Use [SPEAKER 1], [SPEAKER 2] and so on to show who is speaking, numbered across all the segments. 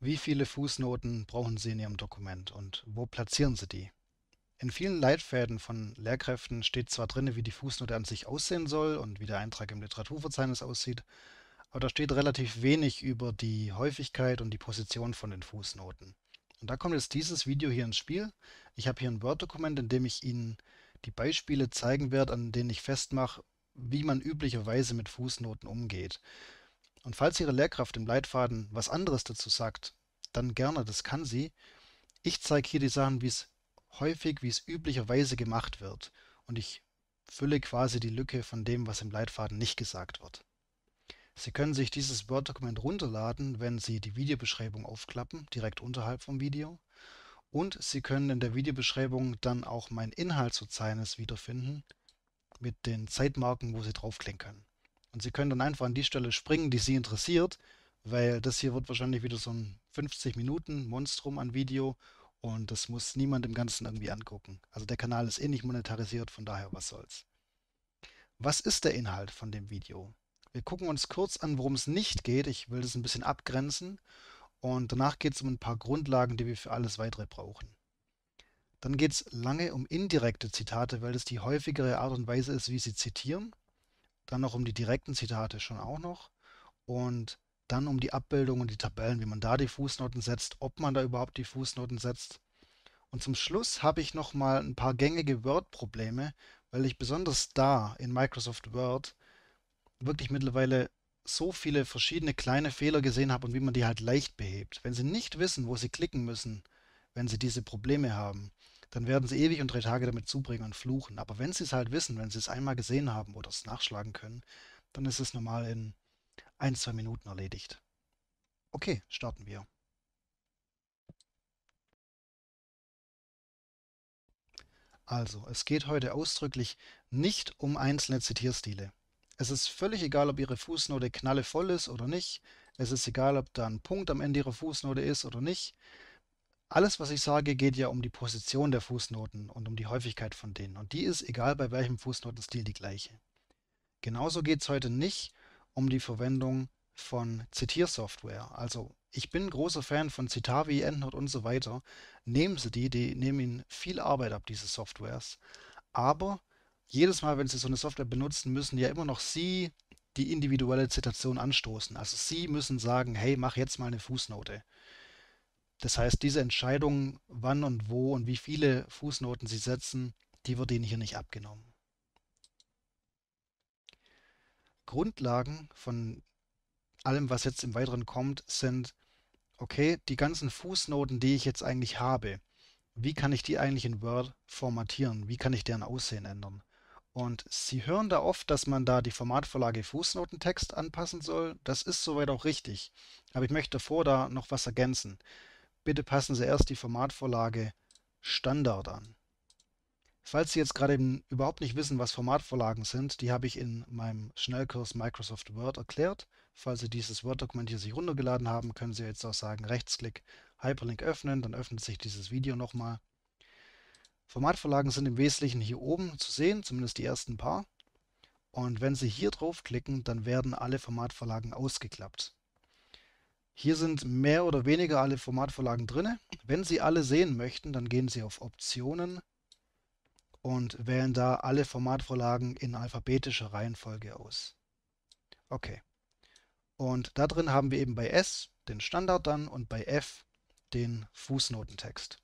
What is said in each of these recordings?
[SPEAKER 1] wie viele Fußnoten brauchen Sie in Ihrem Dokument und wo platzieren Sie die? In vielen Leitfäden von Lehrkräften steht zwar drin, wie die Fußnote an sich aussehen soll und wie der Eintrag im Literaturverzeichnis aussieht, aber da steht relativ wenig über die Häufigkeit und die Position von den Fußnoten. Und da kommt jetzt dieses Video hier ins Spiel. Ich habe hier ein Word-Dokument, in dem ich Ihnen die Beispiele zeigen werde, an denen ich festmache, wie man üblicherweise mit Fußnoten umgeht. Und falls Ihre Lehrkraft im Leitfaden was anderes dazu sagt, dann gerne, das kann sie. Ich zeige hier die Sachen, wie es häufig, wie es üblicherweise gemacht wird. Und ich fülle quasi die Lücke von dem, was im Leitfaden nicht gesagt wird. Sie können sich dieses Word-Dokument runterladen, wenn Sie die Videobeschreibung aufklappen, direkt unterhalb vom Video. Und Sie können in der Videobeschreibung dann auch mein Inhaltsverzeichnis wiederfinden mit den Zeitmarken, wo Sie draufklicken können. Und Sie können dann einfach an die Stelle springen, die Sie interessiert, weil das hier wird wahrscheinlich wieder so ein 50 Minuten Monstrum an Video und das muss niemand im Ganzen irgendwie angucken. Also der Kanal ist eh nicht monetarisiert, von daher was soll's. Was ist der Inhalt von dem Video? Wir gucken uns kurz an, worum es nicht geht. Ich will das ein bisschen abgrenzen und danach geht es um ein paar Grundlagen, die wir für alles weitere brauchen. Dann geht es lange um indirekte Zitate, weil das die häufigere Art und Weise ist, wie sie zitieren dann noch um die direkten Zitate schon auch noch und dann um die Abbildung und die Tabellen, wie man da die Fußnoten setzt, ob man da überhaupt die Fußnoten setzt. Und zum Schluss habe ich noch mal ein paar gängige Word-Probleme, weil ich besonders da in Microsoft Word wirklich mittlerweile so viele verschiedene kleine Fehler gesehen habe und wie man die halt leicht behebt. Wenn Sie nicht wissen, wo Sie klicken müssen, wenn Sie diese Probleme haben, dann werden sie ewig und drei Tage damit zubringen und fluchen. Aber wenn sie es halt wissen, wenn sie es einmal gesehen haben oder es nachschlagen können, dann ist es normal in ein, zwei Minuten erledigt. Okay, starten wir. Also, es geht heute ausdrücklich nicht um einzelne Zitierstile. Es ist völlig egal, ob Ihre Fußnote knallevoll ist oder nicht. Es ist egal, ob da ein Punkt am Ende Ihrer Fußnote ist oder nicht. Alles, was ich sage, geht ja um die Position der Fußnoten und um die Häufigkeit von denen. Und die ist, egal bei welchem Fußnotenstil, die gleiche. Genauso geht es heute nicht um die Verwendung von Zitiersoftware. Also ich bin großer Fan von Citavi, EndNote und so weiter. Nehmen Sie die, die nehmen Ihnen viel Arbeit ab, diese Softwares. Aber jedes Mal, wenn Sie so eine Software benutzen, müssen ja immer noch Sie die individuelle Zitation anstoßen. Also Sie müssen sagen, hey, mach jetzt mal eine Fußnote. Das heißt, diese Entscheidung, wann und wo und wie viele Fußnoten Sie setzen, die wird Ihnen hier nicht abgenommen. Grundlagen von allem, was jetzt im Weiteren kommt, sind, okay, die ganzen Fußnoten, die ich jetzt eigentlich habe, wie kann ich die eigentlich in Word formatieren? Wie kann ich deren Aussehen ändern? Und Sie hören da oft, dass man da die Formatvorlage Fußnotentext anpassen soll. Das ist soweit auch richtig. Aber ich möchte davor da noch was ergänzen. Bitte passen Sie erst die Formatvorlage Standard an. Falls Sie jetzt gerade überhaupt nicht wissen, was Formatvorlagen sind, die habe ich in meinem Schnellkurs Microsoft Word erklärt. Falls Sie dieses Word-Dokument hier sich runtergeladen haben, können Sie jetzt auch sagen, Rechtsklick Hyperlink öffnen, dann öffnet sich dieses Video nochmal. Formatvorlagen sind im Wesentlichen hier oben zu sehen, zumindest die ersten paar. Und wenn Sie hier draufklicken, dann werden alle Formatvorlagen ausgeklappt. Hier sind mehr oder weniger alle Formatvorlagen drin. Wenn Sie alle sehen möchten, dann gehen Sie auf Optionen und wählen da alle Formatvorlagen in alphabetischer Reihenfolge aus. Okay. Und da drin haben wir eben bei S den Standard dann und bei F den Fußnotentext.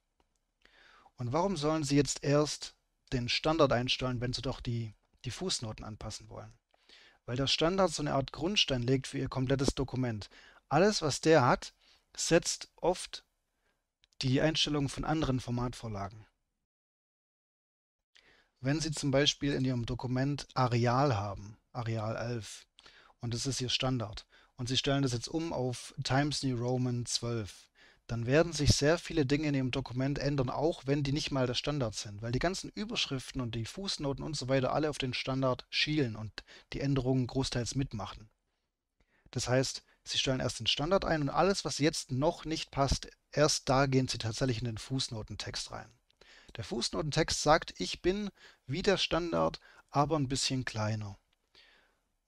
[SPEAKER 1] Und warum sollen Sie jetzt erst den Standard einstellen, wenn Sie doch die, die Fußnoten anpassen wollen? Weil der Standard so eine Art Grundstein legt für Ihr komplettes Dokument. Alles, was der hat, setzt oft die Einstellungen von anderen Formatvorlagen. Wenn Sie zum Beispiel in Ihrem Dokument Areal haben, Areal 11, und das ist Ihr Standard, und Sie stellen das jetzt um auf Times New Roman 12, dann werden sich sehr viele Dinge in Ihrem Dokument ändern, auch wenn die nicht mal der Standard sind, weil die ganzen Überschriften und die Fußnoten und so weiter alle auf den Standard schielen und die Änderungen großteils mitmachen. Das heißt, Sie stellen erst den Standard ein und alles, was jetzt noch nicht passt, erst da gehen Sie tatsächlich in den Fußnotentext rein. Der Fußnotentext sagt, ich bin wie der Standard, aber ein bisschen kleiner.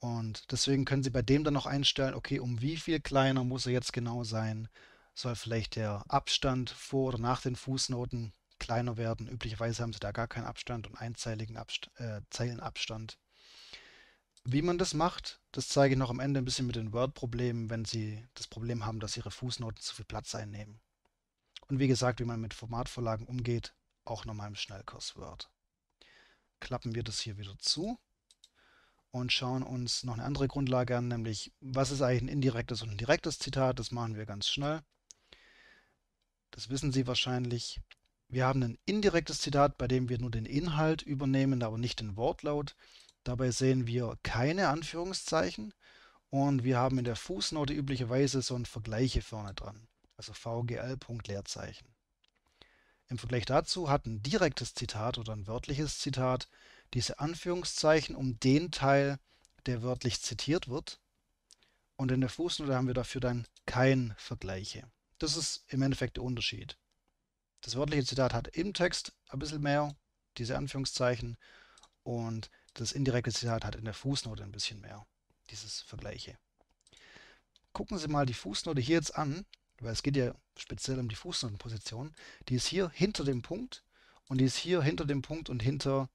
[SPEAKER 1] Und deswegen können Sie bei dem dann noch einstellen, okay, um wie viel kleiner muss er jetzt genau sein? Soll vielleicht der Abstand vor oder nach den Fußnoten kleiner werden? Üblicherweise haben Sie da gar keinen Abstand und einzeiligen Abst äh, Zeilenabstand. Wie man das macht, das zeige ich noch am Ende ein bisschen mit den Word-Problemen, wenn Sie das Problem haben, dass Ihre Fußnoten zu viel Platz einnehmen. Und wie gesagt, wie man mit Formatvorlagen umgeht, auch nochmal im Schnellkurs Word. Klappen wir das hier wieder zu und schauen uns noch eine andere Grundlage an, nämlich was ist eigentlich ein indirektes und ein direktes Zitat. Das machen wir ganz schnell. Das wissen Sie wahrscheinlich. Wir haben ein indirektes Zitat, bei dem wir nur den Inhalt übernehmen, aber nicht den Wortlaut. Dabei sehen wir keine Anführungszeichen und wir haben in der Fußnote üblicherweise so ein Vergleiche vorne dran, also VGL Leerzeichen. Im Vergleich dazu hat ein direktes Zitat oder ein wörtliches Zitat diese Anführungszeichen um den Teil, der wörtlich zitiert wird. Und in der Fußnote haben wir dafür dann kein Vergleiche. Das ist im Endeffekt der Unterschied. Das wörtliche Zitat hat im Text ein bisschen mehr, diese Anführungszeichen, und das indirekte Zitat hat in der Fußnote ein bisschen mehr, dieses Vergleiche. Gucken Sie mal die Fußnote hier jetzt an, weil es geht ja speziell um die Fußnotenposition. Die ist hier hinter dem Punkt und die ist hier hinter dem Punkt und hinter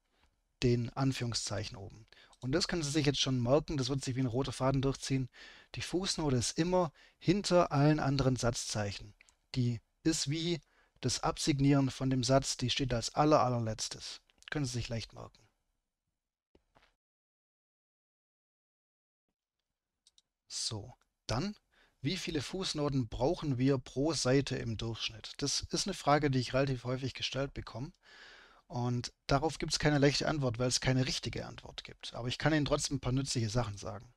[SPEAKER 1] den Anführungszeichen oben. Und das können Sie sich jetzt schon merken, das wird sich wie ein roter Faden durchziehen. Die Fußnote ist immer hinter allen anderen Satzzeichen. Die ist wie das Absignieren von dem Satz, die steht als aller allerletztes. Können Sie sich leicht merken. So, dann, wie viele Fußnoten brauchen wir pro Seite im Durchschnitt? Das ist eine Frage, die ich relativ häufig gestellt bekomme. Und darauf gibt es keine leichte Antwort, weil es keine richtige Antwort gibt. Aber ich kann Ihnen trotzdem ein paar nützliche Sachen sagen.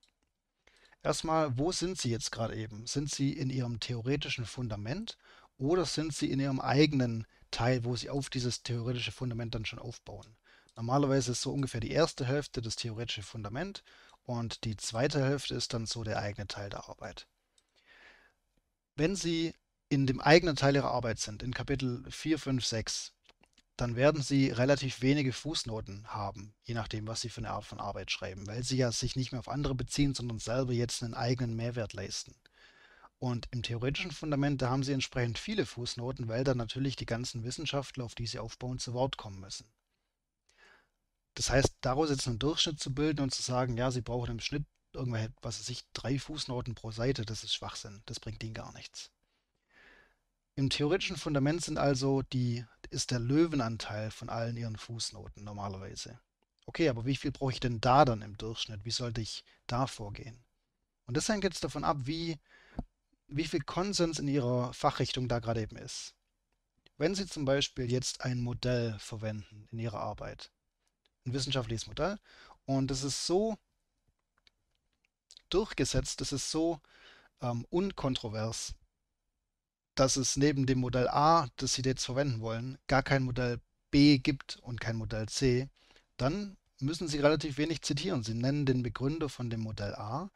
[SPEAKER 1] Erstmal, wo sind Sie jetzt gerade eben? Sind Sie in Ihrem theoretischen Fundament oder sind Sie in Ihrem eigenen Teil, wo Sie auf dieses theoretische Fundament dann schon aufbauen? Normalerweise ist so ungefähr die erste Hälfte das theoretische Fundament und die zweite Hälfte ist dann so der eigene Teil der Arbeit. Wenn Sie in dem eigenen Teil Ihrer Arbeit sind, in Kapitel 4, 5, 6, dann werden Sie relativ wenige Fußnoten haben, je nachdem, was Sie für eine Art von Arbeit schreiben, weil Sie ja sich nicht mehr auf andere beziehen, sondern selber jetzt einen eigenen Mehrwert leisten. Und im theoretischen Fundament, da haben Sie entsprechend viele Fußnoten, weil dann natürlich die ganzen Wissenschaftler, auf die Sie aufbauen, zu Wort kommen müssen. Das heißt, daraus jetzt einen Durchschnitt zu bilden und zu sagen, ja, sie brauchen im Schnitt irgendwelche, was weiß ich, drei Fußnoten pro Seite, das ist Schwachsinn. Das bringt ihnen gar nichts. Im theoretischen Fundament sind also die, ist der Löwenanteil von allen ihren Fußnoten normalerweise. Okay, aber wie viel brauche ich denn da dann im Durchschnitt? Wie sollte ich da vorgehen? Und das hängt jetzt davon ab, wie, wie viel Konsens in ihrer Fachrichtung da gerade eben ist. Wenn Sie zum Beispiel jetzt ein Modell verwenden in Ihrer Arbeit, ein wissenschaftliches Modell. Und es ist so durchgesetzt, es ist so ähm, unkontrovers, dass es neben dem Modell A, das Sie jetzt verwenden wollen, gar kein Modell B gibt und kein Modell C, dann müssen Sie relativ wenig zitieren. Sie nennen den Begründer von dem Modell A,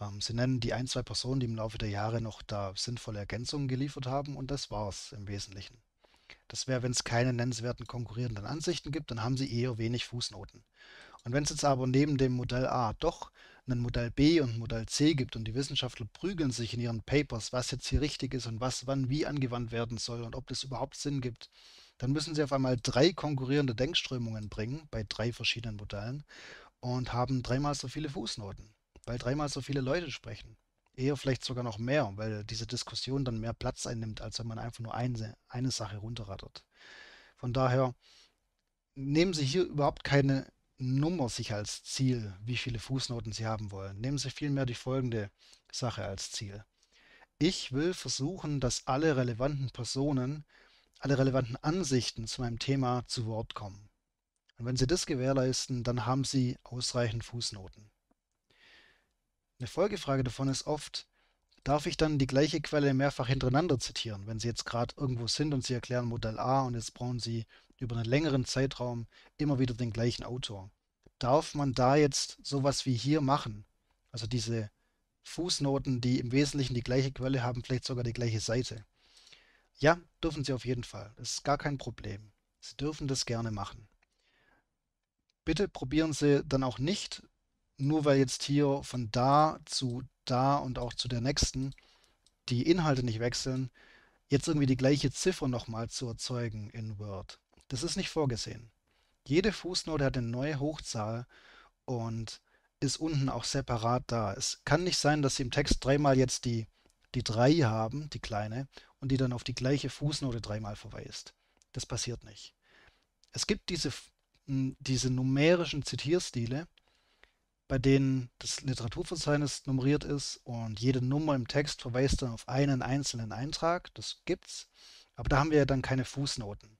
[SPEAKER 1] ähm, Sie nennen die ein, zwei Personen, die im Laufe der Jahre noch da sinnvolle Ergänzungen geliefert haben und das war es im Wesentlichen. Das wäre, wenn es keine nennenswerten konkurrierenden Ansichten gibt, dann haben sie eher wenig Fußnoten. Und wenn es jetzt aber neben dem Modell A doch ein Modell B und ein Modell C gibt und die Wissenschaftler prügeln sich in ihren Papers, was jetzt hier richtig ist und was wann wie angewandt werden soll und ob das überhaupt Sinn gibt, dann müssen sie auf einmal drei konkurrierende Denkströmungen bringen bei drei verschiedenen Modellen und haben dreimal so viele Fußnoten, weil dreimal so viele Leute sprechen eher vielleicht sogar noch mehr, weil diese Diskussion dann mehr Platz einnimmt, als wenn man einfach nur eine, eine Sache runterrattert. Von daher nehmen Sie hier überhaupt keine Nummer sich als Ziel, wie viele Fußnoten Sie haben wollen. Nehmen Sie vielmehr die folgende Sache als Ziel. Ich will versuchen, dass alle relevanten Personen, alle relevanten Ansichten zu meinem Thema zu Wort kommen. Und wenn Sie das gewährleisten, dann haben Sie ausreichend Fußnoten. Eine Folgefrage davon ist oft, darf ich dann die gleiche Quelle mehrfach hintereinander zitieren, wenn Sie jetzt gerade irgendwo sind und Sie erklären Modell A und jetzt brauchen Sie über einen längeren Zeitraum immer wieder den gleichen Autor. Darf man da jetzt sowas wie hier machen? Also diese Fußnoten, die im Wesentlichen die gleiche Quelle haben, vielleicht sogar die gleiche Seite. Ja, dürfen Sie auf jeden Fall. Das ist gar kein Problem. Sie dürfen das gerne machen. Bitte probieren Sie dann auch nicht, nur weil jetzt hier von da zu da und auch zu der nächsten die Inhalte nicht wechseln, jetzt irgendwie die gleiche Ziffer nochmal zu erzeugen in Word. Das ist nicht vorgesehen. Jede Fußnote hat eine neue Hochzahl und ist unten auch separat da. Es kann nicht sein, dass Sie im Text dreimal jetzt die, die 3 haben, die kleine, und die dann auf die gleiche Fußnote dreimal verweist. Das passiert nicht. Es gibt diese, diese numerischen Zitierstile, bei denen das Literaturverzeichnis nummeriert ist und jede Nummer im Text verweist dann auf einen einzelnen Eintrag. Das gibt's. Aber da haben wir ja dann keine Fußnoten.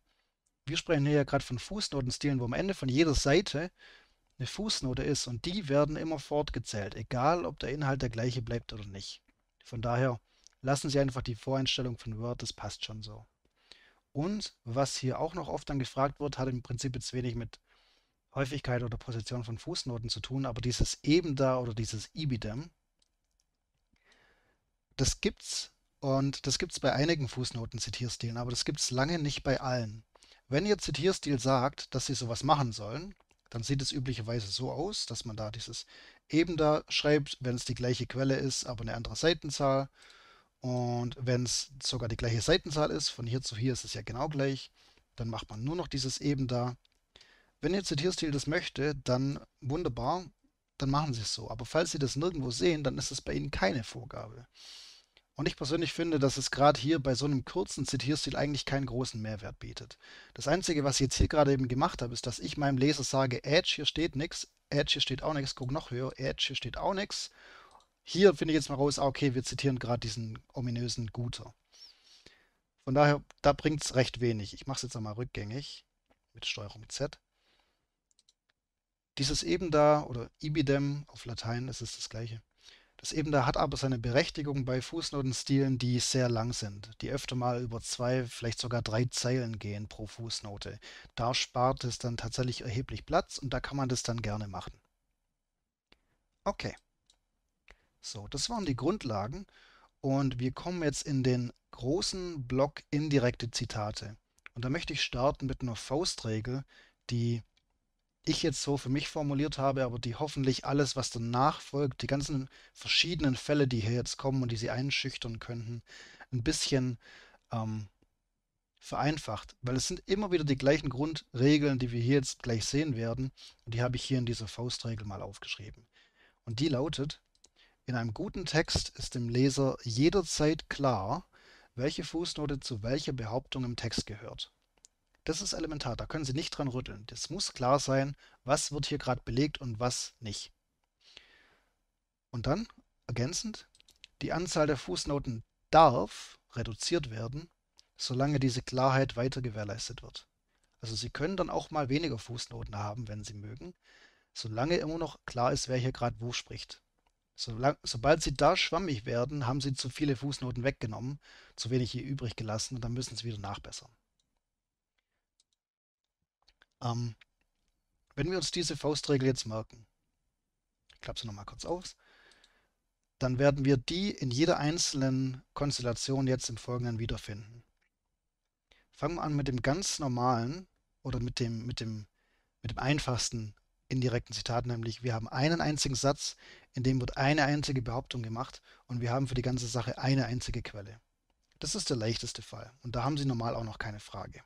[SPEAKER 1] Wir sprechen hier ja gerade von Fußnotenstilen, wo am Ende von jeder Seite eine Fußnote ist und die werden immer fortgezählt, egal ob der Inhalt der gleiche bleibt oder nicht. Von daher lassen Sie einfach die Voreinstellung von Word, das passt schon so. Und was hier auch noch oft dann gefragt wird, hat im Prinzip jetzt wenig mit Häufigkeit oder Position von Fußnoten zu tun, aber dieses eben da oder dieses ibidem, das gibt's und das gibt's bei einigen Fußnoten-Zitierstilen, aber das gibt's lange nicht bei allen. Wenn Ihr Zitierstil sagt, dass Sie sowas machen sollen, dann sieht es üblicherweise so aus, dass man da dieses eben da schreibt, wenn es die gleiche Quelle ist, aber eine andere Seitenzahl. Und wenn es sogar die gleiche Seitenzahl ist, von hier zu hier ist es ja genau gleich, dann macht man nur noch dieses eben da wenn ihr Zitierstil das möchte, dann wunderbar, dann machen sie es so. Aber falls sie das nirgendwo sehen, dann ist es bei ihnen keine Vorgabe. Und ich persönlich finde, dass es gerade hier bei so einem kurzen Zitierstil eigentlich keinen großen Mehrwert bietet. Das Einzige, was ich jetzt hier gerade eben gemacht habe, ist, dass ich meinem Leser sage, Edge, hier steht nichts, Edge, hier steht auch nichts, guck noch höher, Edge, hier steht auch nichts. Hier finde ich jetzt mal raus, ah, okay, wir zitieren gerade diesen ominösen Guter. Von daher, da bringt es recht wenig. Ich mache es jetzt einmal rückgängig mit Steuerung Z. Dieses eben da oder ibidem auf Latein ist es das gleiche. Das eben da hat aber seine Berechtigung bei Fußnotenstilen, die sehr lang sind, die öfter mal über zwei, vielleicht sogar drei Zeilen gehen pro Fußnote. Da spart es dann tatsächlich erheblich Platz und da kann man das dann gerne machen. Okay. So, das waren die Grundlagen und wir kommen jetzt in den großen Block indirekte Zitate. Und da möchte ich starten mit einer Faustregel, die ich jetzt so für mich formuliert habe, aber die hoffentlich alles, was danach folgt, die ganzen verschiedenen Fälle, die hier jetzt kommen und die sie einschüchtern könnten, ein bisschen ähm, vereinfacht. Weil es sind immer wieder die gleichen Grundregeln, die wir hier jetzt gleich sehen werden. Und die habe ich hier in dieser Faustregel mal aufgeschrieben. Und die lautet, in einem guten Text ist dem Leser jederzeit klar, welche Fußnote zu welcher Behauptung im Text gehört. Das ist elementar, da können Sie nicht dran rütteln. Das muss klar sein, was wird hier gerade belegt und was nicht. Und dann, ergänzend, die Anzahl der Fußnoten darf reduziert werden, solange diese Klarheit weiter gewährleistet wird. Also Sie können dann auch mal weniger Fußnoten haben, wenn Sie mögen, solange immer noch klar ist, wer hier gerade wo spricht. sobald Sie da schwammig werden, haben Sie zu viele Fußnoten weggenommen, zu wenig hier übrig gelassen und dann müssen Sie wieder nachbessern. Ähm, wenn wir uns diese Faustregel jetzt merken, ich klappe sie nochmal kurz aus, dann werden wir die in jeder einzelnen Konstellation jetzt im Folgenden wiederfinden. Fangen wir an mit dem ganz normalen oder mit dem, mit dem, mit dem einfachsten indirekten Zitat, nämlich wir haben einen einzigen Satz, in dem wird eine einzige Behauptung gemacht und wir haben für die ganze Sache eine einzige Quelle. Das ist der leichteste Fall und da haben Sie normal auch noch keine Frage.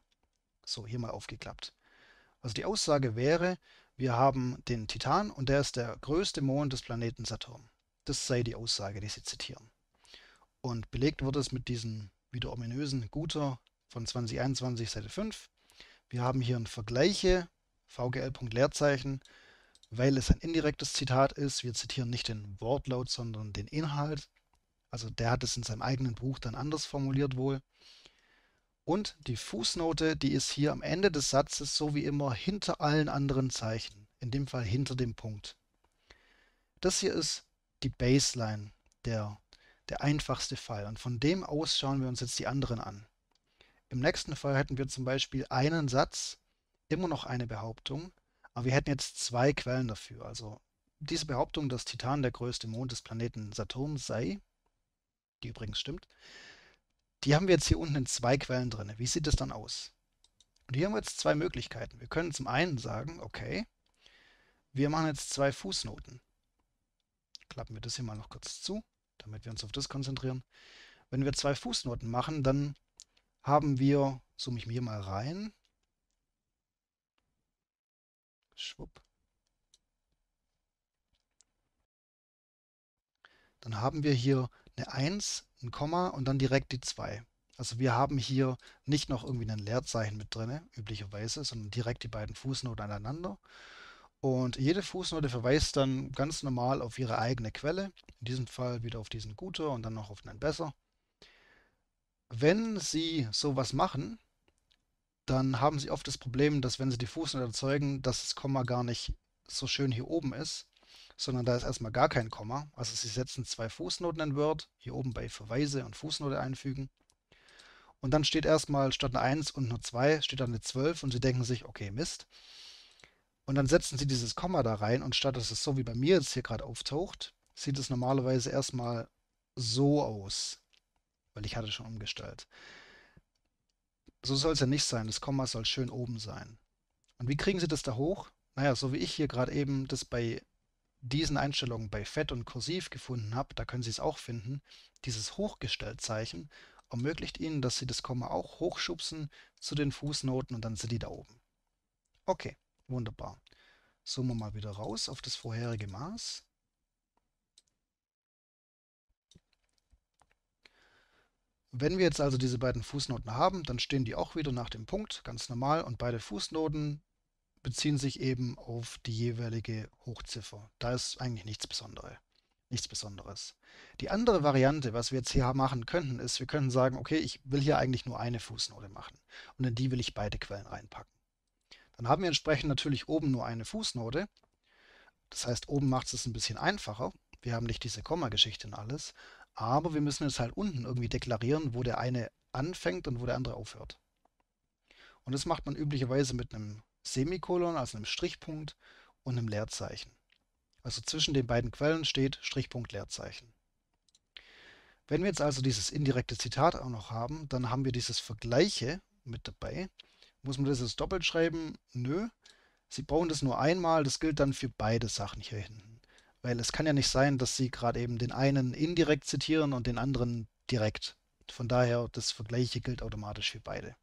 [SPEAKER 1] So, hier mal aufgeklappt. Also die Aussage wäre, wir haben den Titan und der ist der größte Mond des Planeten Saturn. Das sei die Aussage, die Sie zitieren. Und belegt wird es mit diesem wieder ominösen Guter von 2021, Seite 5. Wir haben hier einen Vergleiche, VGL.leerzeichen, weil es ein indirektes Zitat ist. Wir zitieren nicht den Wortlaut, sondern den Inhalt. Also der hat es in seinem eigenen Buch dann anders formuliert wohl. Und die Fußnote, die ist hier am Ende des Satzes, so wie immer, hinter allen anderen Zeichen. In dem Fall hinter dem Punkt. Das hier ist die Baseline, der, der einfachste Fall. Und von dem aus schauen wir uns jetzt die anderen an. Im nächsten Fall hätten wir zum Beispiel einen Satz, immer noch eine Behauptung, aber wir hätten jetzt zwei Quellen dafür. Also diese Behauptung, dass Titan der größte Mond des Planeten Saturn sei, die übrigens stimmt, die haben wir jetzt hier unten in zwei Quellen drin. Wie sieht das dann aus? Und hier haben wir jetzt zwei Möglichkeiten. Wir können zum einen sagen, okay, wir machen jetzt zwei Fußnoten. Klappen wir das hier mal noch kurz zu, damit wir uns auf das konzentrieren. Wenn wir zwei Fußnoten machen, dann haben wir, zoome ich mir mal rein, schwupp, dann haben wir hier eine 1 ein Komma und dann direkt die 2. Also wir haben hier nicht noch irgendwie ein Leerzeichen mit drin, üblicherweise, sondern direkt die beiden Fußnoten aneinander. Und jede Fußnote verweist dann ganz normal auf ihre eigene Quelle. In diesem Fall wieder auf diesen Guter und dann noch auf einen Besser. Wenn Sie sowas machen, dann haben Sie oft das Problem, dass wenn Sie die Fußnote erzeugen, dass das Komma gar nicht so schön hier oben ist, sondern da ist erstmal gar kein Komma. Also Sie setzen zwei Fußnoten in Word, hier oben bei Verweise und Fußnote einfügen. Und dann steht erstmal statt einer 1 und einer 2 steht dann eine 12 und Sie denken sich, okay, Mist. Und dann setzen Sie dieses Komma da rein und statt dass es so wie bei mir jetzt hier gerade auftaucht, sieht es normalerweise erstmal so aus, weil ich hatte schon umgestellt. So soll es ja nicht sein, das Komma soll schön oben sein. Und wie kriegen Sie das da hoch? Naja, so wie ich hier gerade eben das bei diesen Einstellungen bei Fett und Kursiv gefunden habe, da können Sie es auch finden, dieses hochgestellt ermöglicht Ihnen, dass Sie das Komma auch hochschubsen zu den Fußnoten und dann sind die da oben. Okay, wunderbar. Zoomen wir mal wieder raus auf das vorherige Maß. Wenn wir jetzt also diese beiden Fußnoten haben, dann stehen die auch wieder nach dem Punkt, ganz normal, und beide Fußnoten beziehen sich eben auf die jeweilige Hochziffer. Da ist eigentlich nichts Besonderes. Nichts Besonderes. Die andere Variante, was wir jetzt hier machen könnten, ist, wir können sagen, okay, ich will hier eigentlich nur eine Fußnote machen und in die will ich beide Quellen reinpacken. Dann haben wir entsprechend natürlich oben nur eine Fußnote. Das heißt, oben macht es ein bisschen einfacher. Wir haben nicht diese Komma-Geschichte und alles, aber wir müssen jetzt halt unten irgendwie deklarieren, wo der eine anfängt und wo der andere aufhört. Und das macht man üblicherweise mit einem Semikolon, also einem Strichpunkt und einem Leerzeichen. Also zwischen den beiden Quellen steht Strichpunkt Leerzeichen. Wenn wir jetzt also dieses indirekte Zitat auch noch haben, dann haben wir dieses Vergleiche mit dabei. Muss man das jetzt doppelt schreiben? Nö. Sie brauchen das nur einmal, das gilt dann für beide Sachen hier hinten. Weil es kann ja nicht sein, dass Sie gerade eben den einen indirekt zitieren und den anderen direkt. Von daher, das Vergleiche gilt automatisch für beide.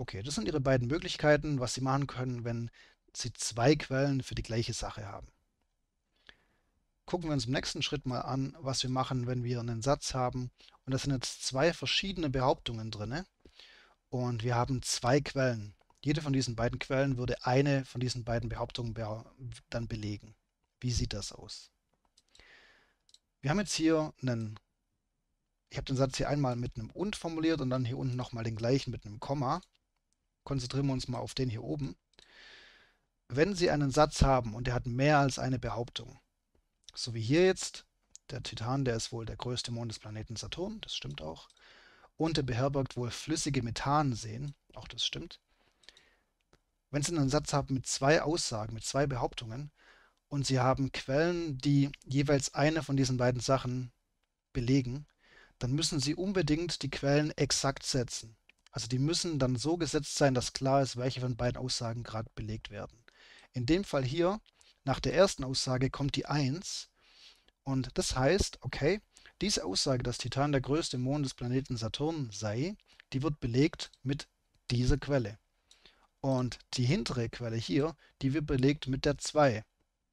[SPEAKER 1] Okay, das sind Ihre beiden Möglichkeiten, was Sie machen können, wenn Sie zwei Quellen für die gleiche Sache haben. Gucken wir uns im nächsten Schritt mal an, was wir machen, wenn wir einen Satz haben. Und da sind jetzt zwei verschiedene Behauptungen drin. Und wir haben zwei Quellen. Jede von diesen beiden Quellen würde eine von diesen beiden Behauptungen be dann belegen. Wie sieht das aus? Wir haben jetzt hier einen, ich habe den Satz hier einmal mit einem und formuliert und dann hier unten nochmal den gleichen mit einem Komma konzentrieren wir uns mal auf den hier oben. Wenn Sie einen Satz haben und der hat mehr als eine Behauptung, so wie hier jetzt, der Titan, der ist wohl der größte Mond des Planeten Saturn, das stimmt auch, und der beherbergt wohl flüssige Methanseen, auch das stimmt. Wenn Sie einen Satz haben mit zwei Aussagen, mit zwei Behauptungen, und Sie haben Quellen, die jeweils eine von diesen beiden Sachen belegen, dann müssen Sie unbedingt die Quellen exakt setzen. Also die müssen dann so gesetzt sein, dass klar ist, welche von beiden Aussagen gerade belegt werden. In dem Fall hier, nach der ersten Aussage kommt die 1 und das heißt, okay, diese Aussage, dass Titan der größte Mond des Planeten Saturn sei, die wird belegt mit dieser Quelle. Und die hintere Quelle hier, die wird belegt mit der 2,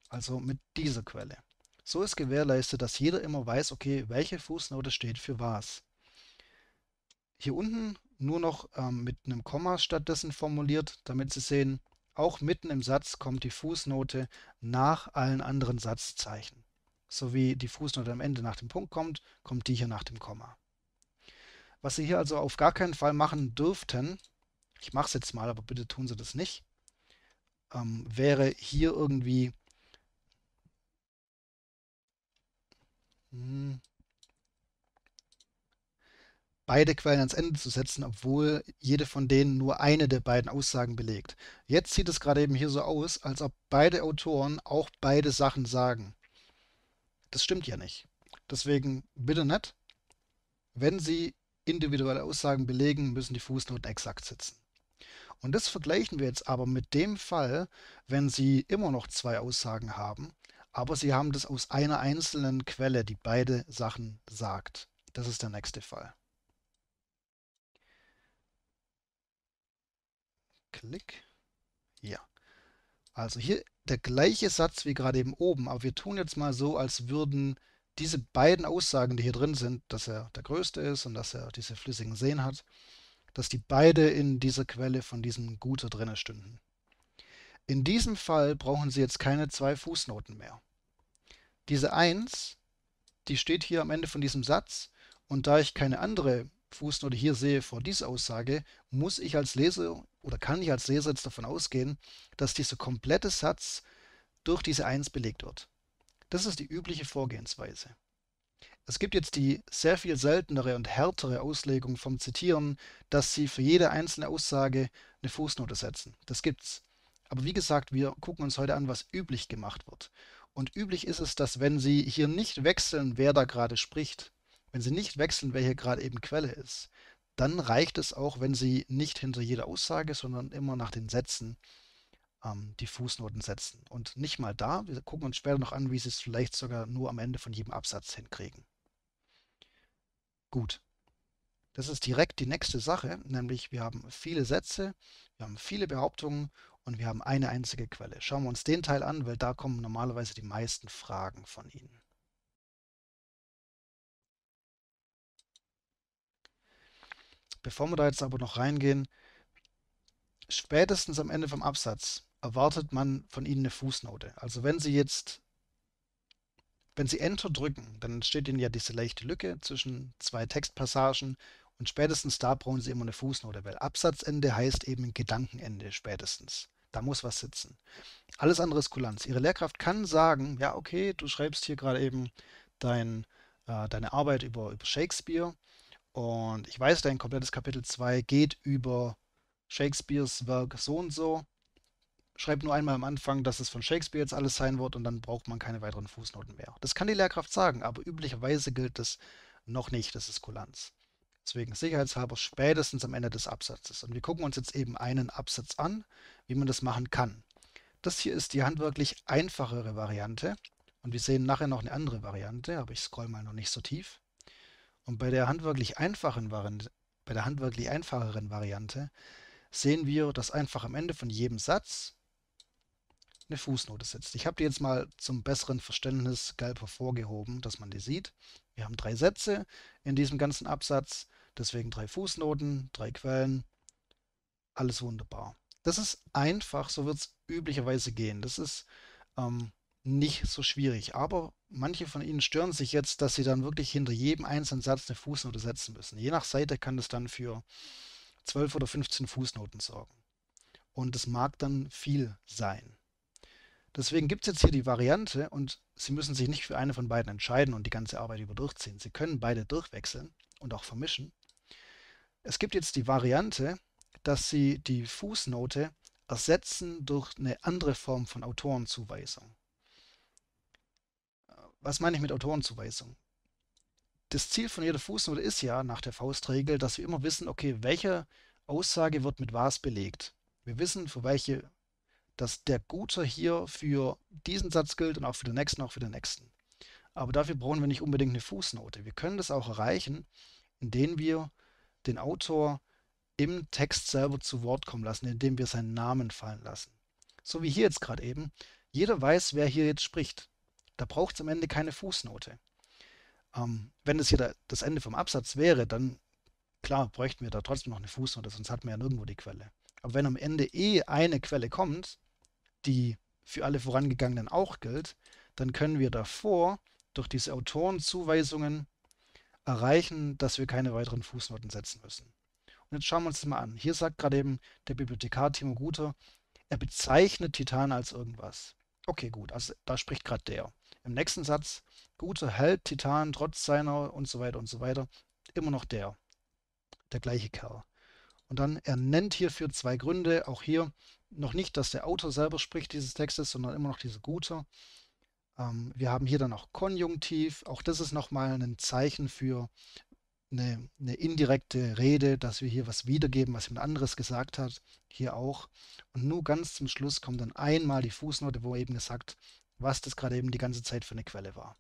[SPEAKER 1] also mit dieser Quelle. So ist gewährleistet, dass jeder immer weiß, okay, welche Fußnote steht für was. Hier unten nur noch ähm, mit einem Komma stattdessen formuliert, damit Sie sehen, auch mitten im Satz kommt die Fußnote nach allen anderen Satzzeichen. So wie die Fußnote am Ende nach dem Punkt kommt, kommt die hier nach dem Komma. Was Sie hier also auf gar keinen Fall machen dürften, ich mache es jetzt mal, aber bitte tun Sie das nicht, ähm, wäre hier irgendwie... Hm, beide Quellen ans Ende zu setzen, obwohl jede von denen nur eine der beiden Aussagen belegt. Jetzt sieht es gerade eben hier so aus, als ob beide Autoren auch beide Sachen sagen. Das stimmt ja nicht. Deswegen bitte nicht. Wenn Sie individuelle Aussagen belegen, müssen die Fußnoten exakt sitzen. Und das vergleichen wir jetzt aber mit dem Fall, wenn Sie immer noch zwei Aussagen haben, aber Sie haben das aus einer einzelnen Quelle, die beide Sachen sagt. Das ist der nächste Fall. Klick. Ja. Also hier der gleiche Satz wie gerade eben oben, aber wir tun jetzt mal so, als würden diese beiden Aussagen, die hier drin sind, dass er der Größte ist und dass er diese flüssigen Seen hat, dass die beide in dieser Quelle von diesem Guter drinne stünden. In diesem Fall brauchen Sie jetzt keine zwei Fußnoten mehr. Diese 1, die steht hier am Ende von diesem Satz und da ich keine andere Fußnote hier sehe vor dieser Aussage, muss ich als Leser oder kann ich als Leser jetzt davon ausgehen, dass dieser komplette Satz durch diese 1 belegt wird. Das ist die übliche Vorgehensweise. Es gibt jetzt die sehr viel seltenere und härtere Auslegung vom Zitieren, dass sie für jede einzelne Aussage eine Fußnote setzen. Das gibt's. Aber wie gesagt, wir gucken uns heute an, was üblich gemacht wird. Und üblich ist es, dass wenn Sie hier nicht wechseln, wer da gerade spricht, wenn Sie nicht wechseln, wer hier gerade eben Quelle ist, dann reicht es auch, wenn Sie nicht hinter jeder Aussage, sondern immer nach den Sätzen ähm, die Fußnoten setzen. Und nicht mal da, wir gucken uns später noch an, wie Sie es vielleicht sogar nur am Ende von jedem Absatz hinkriegen. Gut, das ist direkt die nächste Sache, nämlich wir haben viele Sätze, wir haben viele Behauptungen und wir haben eine einzige Quelle. Schauen wir uns den Teil an, weil da kommen normalerweise die meisten Fragen von Ihnen. Bevor wir da jetzt aber noch reingehen, spätestens am Ende vom Absatz erwartet man von Ihnen eine Fußnote. Also wenn Sie jetzt, wenn Sie Enter drücken, dann entsteht Ihnen ja diese leichte Lücke zwischen zwei Textpassagen und spätestens da brauchen Sie immer eine Fußnote, weil Absatzende heißt eben Gedankenende spätestens. Da muss was sitzen. Alles andere ist Kulanz. Ihre Lehrkraft kann sagen, ja okay, du schreibst hier gerade eben dein, äh, deine Arbeit über, über Shakespeare und ich weiß, dein komplettes Kapitel 2 geht über Shakespeares Werk so und so. Schreib nur einmal am Anfang, dass es von Shakespeare jetzt alles sein wird und dann braucht man keine weiteren Fußnoten mehr. Das kann die Lehrkraft sagen, aber üblicherweise gilt das noch nicht. Das ist Kulanz. Deswegen sicherheitshalber spätestens am Ende des Absatzes. Und wir gucken uns jetzt eben einen Absatz an, wie man das machen kann. Das hier ist die handwerklich einfachere Variante. Und wir sehen nachher noch eine andere Variante, aber ich scroll mal noch nicht so tief. Und bei der handwerklich einfachen Variante, bei der handwerklich einfacheren Variante sehen wir, dass einfach am Ende von jedem Satz eine Fußnote sitzt. Ich habe die jetzt mal zum besseren Verständnis gelb hervorgehoben, dass man die sieht. Wir haben drei Sätze in diesem ganzen Absatz, deswegen drei Fußnoten, drei Quellen, alles wunderbar. Das ist einfach, so wird es üblicherweise gehen. Das ist ähm, nicht so schwierig, aber manche von Ihnen stören sich jetzt, dass Sie dann wirklich hinter jedem einzelnen Satz eine Fußnote setzen müssen. Je nach Seite kann das dann für 12 oder 15 Fußnoten sorgen. Und das mag dann viel sein. Deswegen gibt es jetzt hier die Variante und Sie müssen sich nicht für eine von beiden entscheiden und die ganze Arbeit über durchziehen. Sie können beide durchwechseln und auch vermischen. Es gibt jetzt die Variante, dass Sie die Fußnote ersetzen durch eine andere Form von Autorenzuweisung. Was meine ich mit Autorenzuweisung? Das Ziel von jeder Fußnote ist ja nach der Faustregel, dass wir immer wissen, okay, welche Aussage wird mit was belegt. Wir wissen, für welche, dass der Gute hier für diesen Satz gilt und auch für den nächsten, auch für den nächsten. Aber dafür brauchen wir nicht unbedingt eine Fußnote. Wir können das auch erreichen, indem wir den Autor im Text selber zu Wort kommen lassen, indem wir seinen Namen fallen lassen. So wie hier jetzt gerade eben. Jeder weiß, wer hier jetzt spricht. Da braucht es am Ende keine Fußnote. Ähm, wenn das hier da, das Ende vom Absatz wäre, dann klar bräuchten wir da trotzdem noch eine Fußnote, sonst hat man ja nirgendwo die Quelle. Aber wenn am Ende eh eine Quelle kommt, die für alle vorangegangenen auch gilt, dann können wir davor durch diese Autorenzuweisungen erreichen, dass wir keine weiteren Fußnoten setzen müssen. Und jetzt schauen wir uns das mal an. Hier sagt gerade eben der Bibliothekar Timo Guter, er bezeichnet Titan als irgendwas. Okay, gut, also da spricht gerade der. Im nächsten Satz, guter Held, Titan trotz seiner und so weiter und so weiter. Immer noch der. Der gleiche Kerl. Und dann, er nennt hierfür zwei Gründe. Auch hier noch nicht, dass der Autor selber spricht dieses Textes, sondern immer noch dieser Guter. Ähm, wir haben hier dann auch Konjunktiv. Auch das ist nochmal ein Zeichen für eine, eine, indirekte Rede, dass wir hier was wiedergeben, was jemand anderes gesagt hat. Hier auch. Und nur ganz zum Schluss kommt dann einmal die Fußnote, wo eben gesagt was das gerade eben die ganze Zeit für eine Quelle war.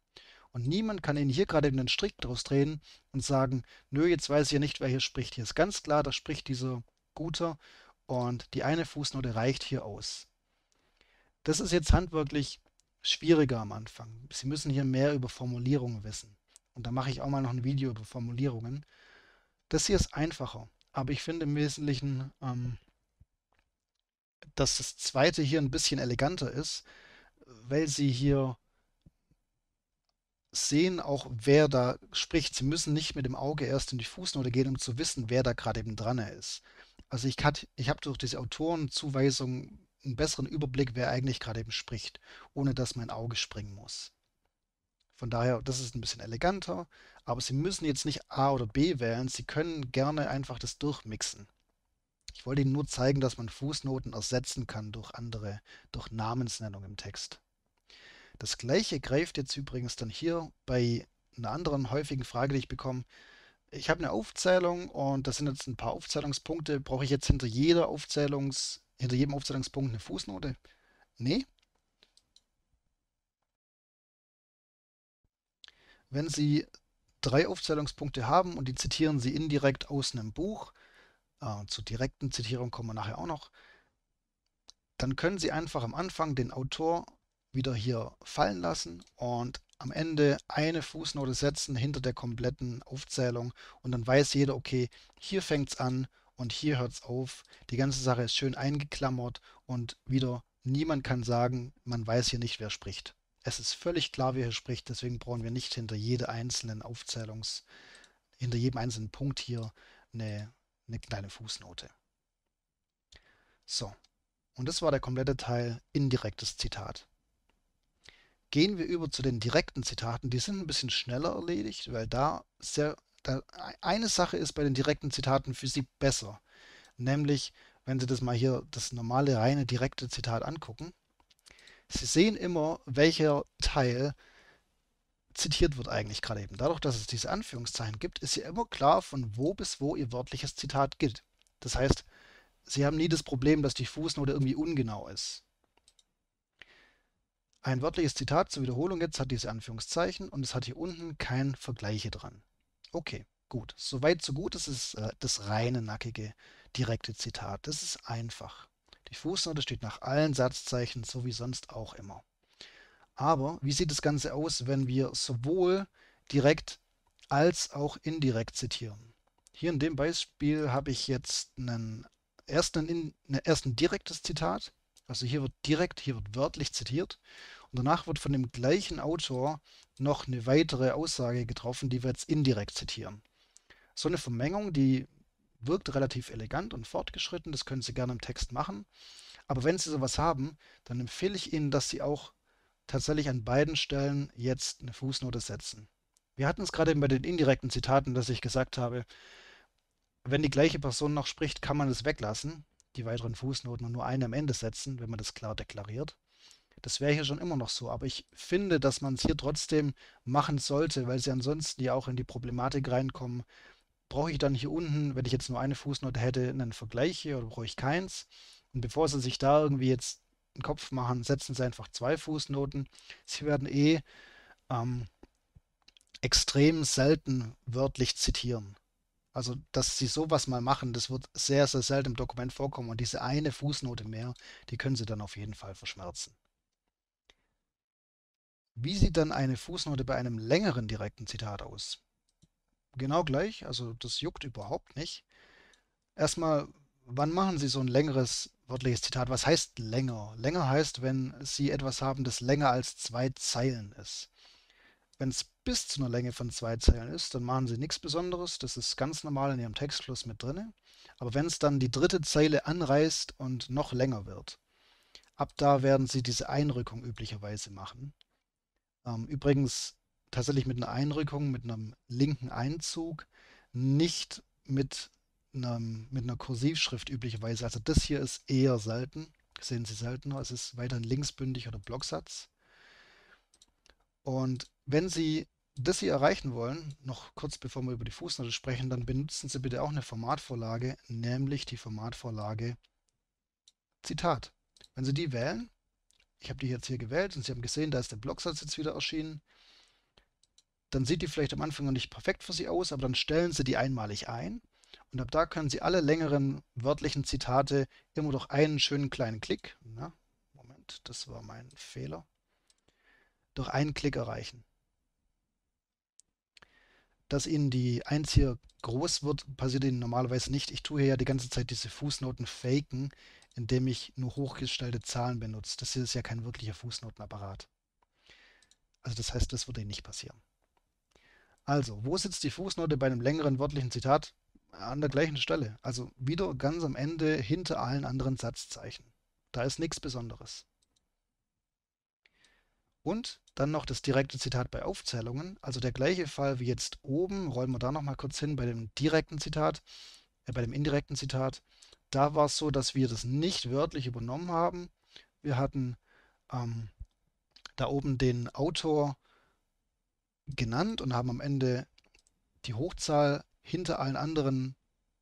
[SPEAKER 1] Und niemand kann Ihnen hier gerade einen Strick draus drehen und sagen, nö, jetzt weiß ich ja nicht, wer hier spricht. Hier ist ganz klar, da spricht dieser Guter und die eine Fußnote reicht hier aus. Das ist jetzt handwerklich schwieriger am Anfang. Sie müssen hier mehr über Formulierungen wissen. Und da mache ich auch mal noch ein Video über Formulierungen. Das hier ist einfacher, aber ich finde im Wesentlichen, ähm, dass das zweite hier ein bisschen eleganter ist, weil sie hier sehen auch, wer da spricht. Sie müssen nicht mit dem Auge erst in die Fußnote gehen, um zu wissen, wer da gerade eben dran ist. Also ich, ich habe durch diese Autorenzuweisung einen besseren Überblick, wer eigentlich gerade eben spricht, ohne dass mein Auge springen muss. Von daher, das ist ein bisschen eleganter, aber Sie müssen jetzt nicht A oder B wählen, Sie können gerne einfach das durchmixen. Ich wollte Ihnen nur zeigen, dass man Fußnoten ersetzen kann durch andere, durch Namensnennung im Text. Das gleiche greift jetzt übrigens dann hier bei einer anderen häufigen Frage, die ich bekomme. Ich habe eine Aufzählung und das sind jetzt ein paar Aufzählungspunkte. Brauche ich jetzt hinter jeder Aufzählungs, hinter jedem Aufzählungspunkt eine Fußnote? Nee, wenn Sie drei Aufzählungspunkte haben und die zitieren Sie indirekt aus einem Buch, äh, zur direkten Zitierung kommen wir nachher auch noch, dann können Sie einfach am Anfang den Autor wieder hier fallen lassen und am Ende eine Fußnote setzen hinter der kompletten Aufzählung und dann weiß jeder, okay, hier fängt es an und hier hört es auf. Die ganze Sache ist schön eingeklammert und wieder niemand kann sagen, man weiß hier nicht, wer spricht. Es ist völlig klar, wer hier spricht, deswegen brauchen wir nicht hinter jede einzelnen Aufzählungs, hinter jedem einzelnen Punkt hier eine eine kleine Fußnote. So, und das war der komplette Teil indirektes Zitat. Gehen wir über zu den direkten Zitaten. Die sind ein bisschen schneller erledigt, weil da, sehr, da eine Sache ist bei den direkten Zitaten für Sie besser. Nämlich, wenn Sie das mal hier, das normale, reine, direkte Zitat angucken. Sie sehen immer, welcher Teil zitiert wird eigentlich gerade eben. Dadurch, dass es diese Anführungszeichen gibt, ist ja immer klar, von wo bis wo ihr wörtliches Zitat gilt. Das heißt, Sie haben nie das Problem, dass die Fußnote irgendwie ungenau ist. Ein wörtliches Zitat zur Wiederholung jetzt hat diese Anführungszeichen und es hat hier unten kein Vergleiche dran. Okay, gut. Soweit, so gut. Das ist äh, das reine, nackige, direkte Zitat. Das ist einfach. Die Fußnote steht nach allen Satzzeichen, so wie sonst auch immer. Aber wie sieht das Ganze aus, wenn wir sowohl direkt als auch indirekt zitieren? Hier in dem Beispiel habe ich jetzt einen, ne, erst, ein, erst direktes Zitat, also hier wird direkt, hier wird wörtlich zitiert und danach wird von dem gleichen Autor noch eine weitere Aussage getroffen, die wir jetzt indirekt zitieren. So eine Vermengung, die wirkt relativ elegant und fortgeschritten, das können Sie gerne im Text machen. Aber wenn Sie sowas haben, dann empfehle ich Ihnen, dass Sie auch tatsächlich an beiden Stellen jetzt eine Fußnote setzen. Wir hatten es gerade eben bei den indirekten Zitaten, dass ich gesagt habe, wenn die gleiche Person noch spricht, kann man es weglassen, die weiteren Fußnoten und nur eine am Ende setzen, wenn man das klar deklariert. Das wäre hier schon immer noch so, aber ich finde, dass man es hier trotzdem machen sollte, weil sie ansonsten ja auch in die Problematik reinkommen. Brauche ich dann hier unten, wenn ich jetzt nur eine Fußnote hätte, einen Vergleich hier oder brauche ich keins? Und bevor sie sich da irgendwie jetzt Kopf machen, setzen Sie einfach zwei Fußnoten. Sie werden eh ähm, extrem selten wörtlich zitieren. Also, dass Sie sowas mal machen, das wird sehr, sehr selten im Dokument vorkommen. Und diese eine Fußnote mehr, die können Sie dann auf jeden Fall verschmerzen. Wie sieht dann eine Fußnote bei einem längeren direkten Zitat aus? Genau gleich, also das juckt überhaupt nicht. Erstmal, wann machen Sie so ein längeres wörtliches Zitat. Was heißt länger? Länger heißt, wenn Sie etwas haben, das länger als zwei Zeilen ist. Wenn es bis zu einer Länge von zwei Zeilen ist, dann machen Sie nichts Besonderes. Das ist ganz normal in Ihrem Textfluss mit drin. Aber wenn es dann die dritte Zeile anreißt und noch länger wird, ab da werden Sie diese Einrückung üblicherweise machen. Ähm, übrigens tatsächlich mit einer Einrückung, mit einem linken Einzug, nicht mit einem, mit einer Kursivschrift üblicherweise. Also das hier ist eher selten. Sehen Sie seltener. Es ist weiterhin linksbündig oder Blocksatz. Und wenn Sie das hier erreichen wollen, noch kurz bevor wir über die Fußnote sprechen, dann benutzen Sie bitte auch eine Formatvorlage, nämlich die Formatvorlage Zitat. Wenn Sie die wählen, ich habe die jetzt hier gewählt und Sie haben gesehen, da ist der Blocksatz jetzt wieder erschienen, dann sieht die vielleicht am Anfang noch nicht perfekt für Sie aus, aber dann stellen Sie die einmalig ein und ab da können Sie alle längeren wörtlichen Zitate immer durch einen schönen kleinen Klick, na, Moment, das war mein Fehler, durch einen Klick erreichen. Dass Ihnen die 1 hier groß wird, passiert Ihnen normalerweise nicht. Ich tue hier ja die ganze Zeit diese Fußnoten faken, indem ich nur hochgestellte Zahlen benutze. Das hier ist ja kein wirklicher Fußnotenapparat. Also das heißt, das würde Ihnen nicht passieren. Also, wo sitzt die Fußnote bei einem längeren wörtlichen Zitat? an der gleichen Stelle. Also wieder ganz am Ende hinter allen anderen Satzzeichen. Da ist nichts Besonderes. Und dann noch das direkte Zitat bei Aufzählungen. Also der gleiche Fall wie jetzt oben, rollen wir da nochmal kurz hin bei dem direkten Zitat, äh, bei dem indirekten Zitat. Da war es so, dass wir das nicht wörtlich übernommen haben. Wir hatten ähm, da oben den Autor genannt und haben am Ende die Hochzahl hinter allen anderen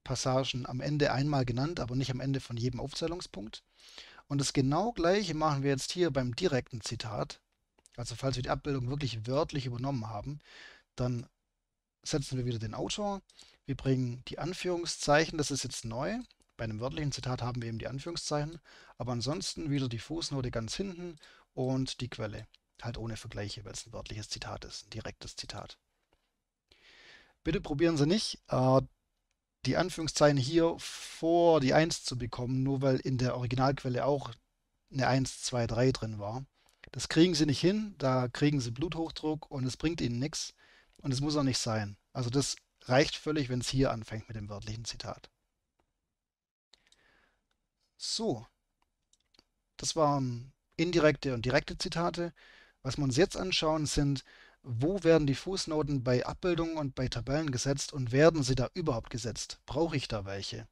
[SPEAKER 1] Passagen am Ende einmal genannt, aber nicht am Ende von jedem Aufzählungspunkt. Und das genau gleiche machen wir jetzt hier beim direkten Zitat. Also falls wir die Abbildung wirklich wörtlich übernommen haben, dann setzen wir wieder den Autor. Wir bringen die Anführungszeichen, das ist jetzt neu. Bei einem wörtlichen Zitat haben wir eben die Anführungszeichen, aber ansonsten wieder die Fußnote ganz hinten und die Quelle. Halt ohne Vergleiche, weil es ein wörtliches Zitat ist, ein direktes Zitat. Bitte probieren Sie nicht, äh, die Anführungszeichen hier vor die 1 zu bekommen, nur weil in der Originalquelle auch eine 1, 2, 3 drin war. Das kriegen Sie nicht hin, da kriegen Sie Bluthochdruck und es bringt Ihnen nichts und es muss auch nicht sein. Also das reicht völlig, wenn es hier anfängt mit dem wörtlichen Zitat. So, das waren indirekte und direkte Zitate. Was wir uns jetzt anschauen, sind wo werden die Fußnoten bei Abbildungen und bei Tabellen gesetzt und werden sie da überhaupt gesetzt? Brauche ich da welche?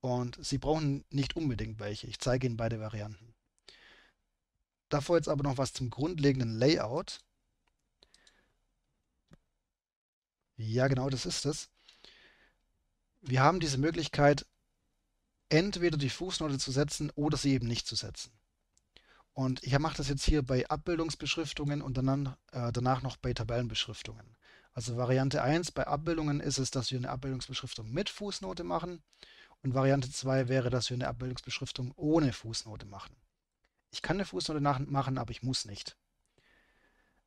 [SPEAKER 1] Und Sie brauchen nicht unbedingt welche. Ich zeige Ihnen beide Varianten. Davor jetzt aber noch was zum grundlegenden Layout. Ja, genau, das ist es. Wir haben diese Möglichkeit, entweder die Fußnote zu setzen oder sie eben nicht zu setzen. Und ich mache das jetzt hier bei Abbildungsbeschriftungen und dann, äh, danach noch bei Tabellenbeschriftungen. Also Variante 1 bei Abbildungen ist es, dass wir eine Abbildungsbeschriftung mit Fußnote machen und Variante 2 wäre, dass wir eine Abbildungsbeschriftung ohne Fußnote machen. Ich kann eine Fußnote machen, aber ich muss nicht.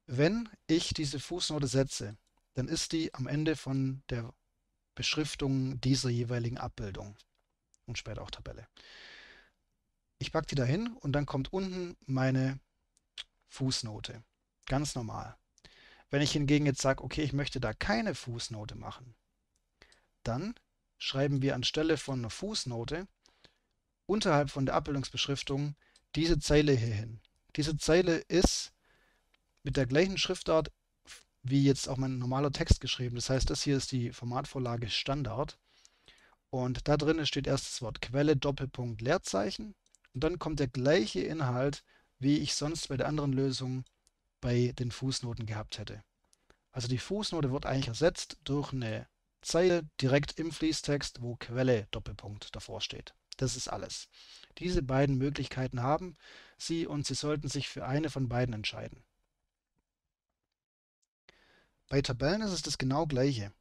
[SPEAKER 1] Wenn ich diese Fußnote setze, dann ist die am Ende von der Beschriftung dieser jeweiligen Abbildung und später auch Tabelle ich packe die da hin und dann kommt unten meine Fußnote. Ganz normal. Wenn ich hingegen jetzt sage, okay, ich möchte da keine Fußnote machen, dann schreiben wir anstelle von einer Fußnote unterhalb von der Abbildungsbeschriftung diese Zeile hier hin. Diese Zeile ist mit der gleichen Schriftart wie jetzt auch mein normaler Text geschrieben. Das heißt, das hier ist die Formatvorlage Standard. Und da drin steht erst das Wort Quelle, Doppelpunkt, Leerzeichen. Und dann kommt der gleiche Inhalt, wie ich sonst bei der anderen Lösung bei den Fußnoten gehabt hätte. Also die Fußnote wird eigentlich ersetzt durch eine Zeile direkt im Fließtext, wo Quelle Doppelpunkt davor steht. Das ist alles. Diese beiden Möglichkeiten haben Sie und Sie sollten sich für eine von beiden entscheiden. Bei Tabellen ist es das genau gleiche.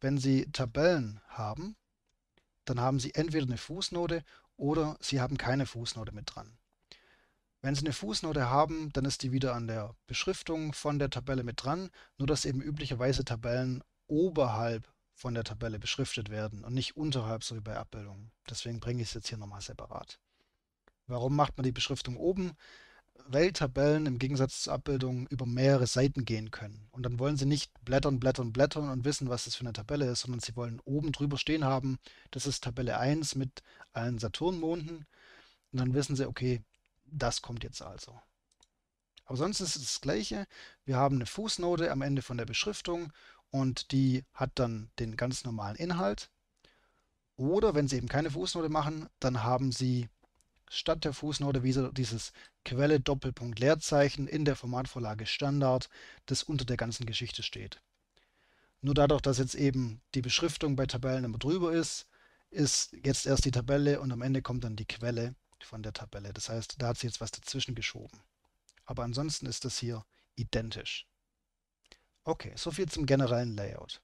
[SPEAKER 1] Wenn Sie Tabellen haben, dann haben Sie entweder eine Fußnote oder Sie haben keine Fußnote mit dran. Wenn Sie eine Fußnote haben, dann ist die wieder an der Beschriftung von der Tabelle mit dran, nur dass eben üblicherweise Tabellen oberhalb von der Tabelle beschriftet werden und nicht unterhalb, so wie bei Abbildungen. Deswegen bringe ich es jetzt hier nochmal separat. Warum macht man die Beschriftung oben? Welttabellen im Gegensatz zu Abbildungen über mehrere Seiten gehen können. Und dann wollen sie nicht blättern, blättern, blättern und wissen, was das für eine Tabelle ist, sondern sie wollen oben drüber stehen haben, das ist Tabelle 1 mit allen Saturnmonden. Und dann wissen sie, okay, das kommt jetzt also. Aber sonst ist es das Gleiche. Wir haben eine Fußnote am Ende von der Beschriftung und die hat dann den ganz normalen Inhalt. Oder wenn Sie eben keine Fußnote machen, dann haben Sie statt der Fußnote wieder dieses Quelle Doppelpunkt Leerzeichen in der Formatvorlage Standard, das unter der ganzen Geschichte steht. Nur dadurch, dass jetzt eben die Beschriftung bei Tabellen immer drüber ist, ist jetzt erst die Tabelle und am Ende kommt dann die Quelle von der Tabelle. Das heißt, da hat sie jetzt was dazwischen geschoben. Aber ansonsten ist das hier identisch. Okay, soviel zum generellen Layout.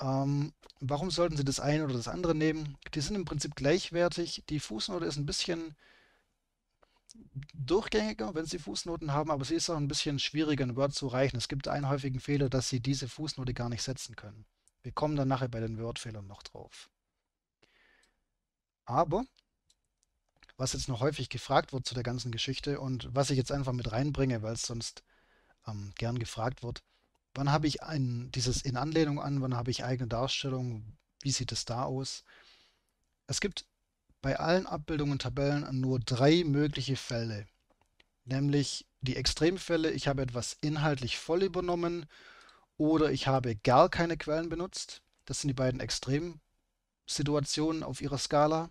[SPEAKER 1] Ähm, warum sollten Sie das eine oder das andere nehmen? Die sind im Prinzip gleichwertig. Die Fußnote ist ein bisschen durchgängiger, wenn Sie Fußnoten haben, aber sie ist auch ein bisschen schwieriger in Word zu erreichen. Es gibt einen häufigen Fehler, dass Sie diese Fußnote gar nicht setzen können. Wir kommen dann nachher bei den Word-Fehlern noch drauf. Aber, was jetzt noch häufig gefragt wird zu der ganzen Geschichte und was ich jetzt einfach mit reinbringe, weil es sonst ähm, gern gefragt wird, wann habe ich ein, dieses in Anlehnung an, wann habe ich eigene Darstellung, wie sieht es da aus? Es gibt bei allen Abbildungen und Tabellen nur drei mögliche Fälle, nämlich die Extremfälle, ich habe etwas inhaltlich voll übernommen oder ich habe gar keine Quellen benutzt. Das sind die beiden Extremsituationen auf ihrer Skala.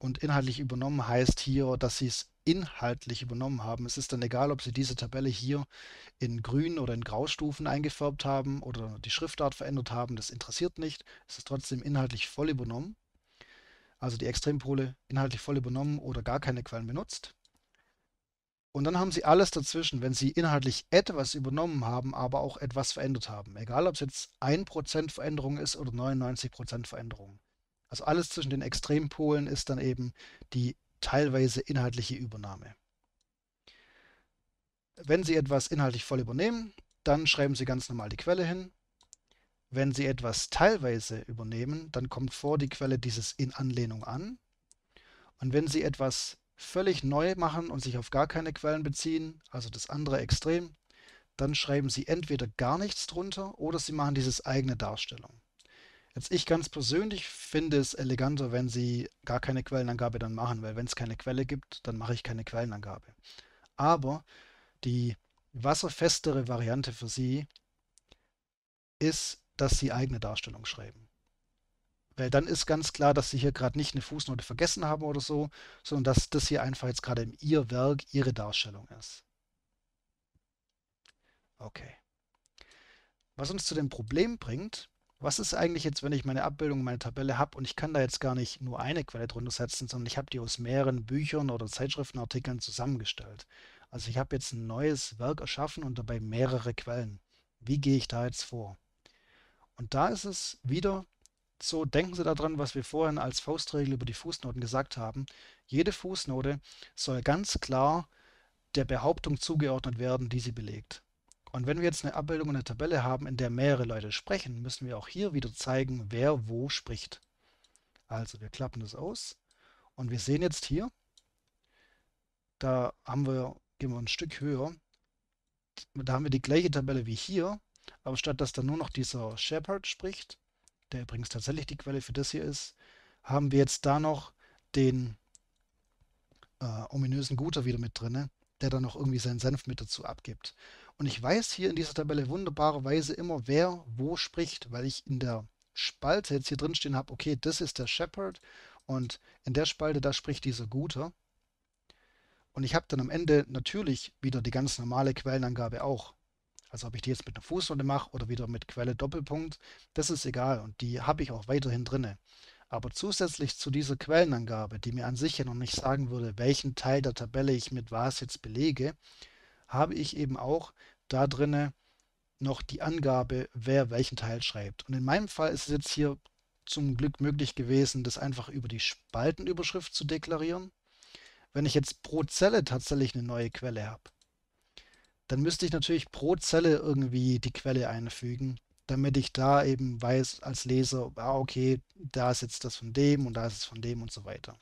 [SPEAKER 1] Und inhaltlich übernommen heißt hier, dass sie es inhaltlich übernommen haben. Es ist dann egal, ob sie diese Tabelle hier in grün oder in graustufen eingefärbt haben oder die Schriftart verändert haben, das interessiert nicht. Es ist trotzdem inhaltlich voll übernommen. Also die Extrempole inhaltlich voll übernommen oder gar keine Quellen benutzt. Und dann haben sie alles dazwischen, wenn sie inhaltlich etwas übernommen haben, aber auch etwas verändert haben. Egal, ob es jetzt 1% Veränderung ist oder 99% Veränderung. Also alles zwischen den Extrempolen ist dann eben die teilweise inhaltliche Übernahme. Wenn Sie etwas inhaltlich voll übernehmen, dann schreiben Sie ganz normal die Quelle hin. Wenn Sie etwas teilweise übernehmen, dann kommt vor die Quelle dieses in Anlehnung an. Und wenn Sie etwas völlig neu machen und sich auf gar keine Quellen beziehen, also das andere Extrem, dann schreiben Sie entweder gar nichts drunter oder Sie machen dieses eigene Darstellung. Jetzt ich ganz persönlich finde es eleganter, wenn sie gar keine Quellenangabe dann machen, weil wenn es keine Quelle gibt, dann mache ich keine Quellenangabe. Aber die wasserfestere Variante für sie ist, dass sie eigene Darstellung schreiben. Weil dann ist ganz klar, dass sie hier gerade nicht eine Fußnote vergessen haben oder so, sondern dass das hier einfach jetzt gerade in ihr Werk, ihre Darstellung ist. Okay. Was uns zu dem Problem bringt, was ist eigentlich jetzt, wenn ich meine Abbildung, meine Tabelle habe und ich kann da jetzt gar nicht nur eine Quelle drunter setzen, sondern ich habe die aus mehreren Büchern oder Zeitschriftenartikeln zusammengestellt. Also ich habe jetzt ein neues Werk erschaffen und dabei mehrere Quellen. Wie gehe ich da jetzt vor? Und da ist es wieder so, denken Sie daran, was wir vorhin als Faustregel über die Fußnoten gesagt haben. Jede Fußnote soll ganz klar der Behauptung zugeordnet werden, die sie belegt. Und wenn wir jetzt eine Abbildung und eine Tabelle haben, in der mehrere Leute sprechen, müssen wir auch hier wieder zeigen, wer wo spricht. Also wir klappen das aus und wir sehen jetzt hier, da haben wir, gehen wir ein Stück höher, da haben wir die gleiche Tabelle wie hier, aber statt dass da nur noch dieser Shepard spricht, der übrigens tatsächlich die Quelle für das hier ist, haben wir jetzt da noch den äh, ominösen Guter wieder mit drin, der dann noch irgendwie seinen Senf mit dazu abgibt. Und ich weiß hier in dieser Tabelle wunderbarerweise immer, wer wo spricht, weil ich in der Spalte jetzt hier drin stehen habe, okay, das ist der Shepherd und in der Spalte, da spricht dieser Guter. Und ich habe dann am Ende natürlich wieder die ganz normale Quellenangabe auch. Also ob ich die jetzt mit einer Fußnote mache oder wieder mit Quelle Doppelpunkt, das ist egal und die habe ich auch weiterhin drinne. Aber zusätzlich zu dieser Quellenangabe, die mir an sich ja noch nicht sagen würde, welchen Teil der Tabelle ich mit was jetzt belege, habe ich eben auch da drinne noch die Angabe, wer welchen Teil schreibt. Und in meinem Fall ist es jetzt hier zum Glück möglich gewesen, das einfach über die Spaltenüberschrift zu deklarieren. Wenn ich jetzt pro Zelle tatsächlich eine neue Quelle habe, dann müsste ich natürlich pro Zelle irgendwie die Quelle einfügen, damit ich da eben weiß als Leser, ah, okay, da ist jetzt das von dem und da ist es von dem und so weiter.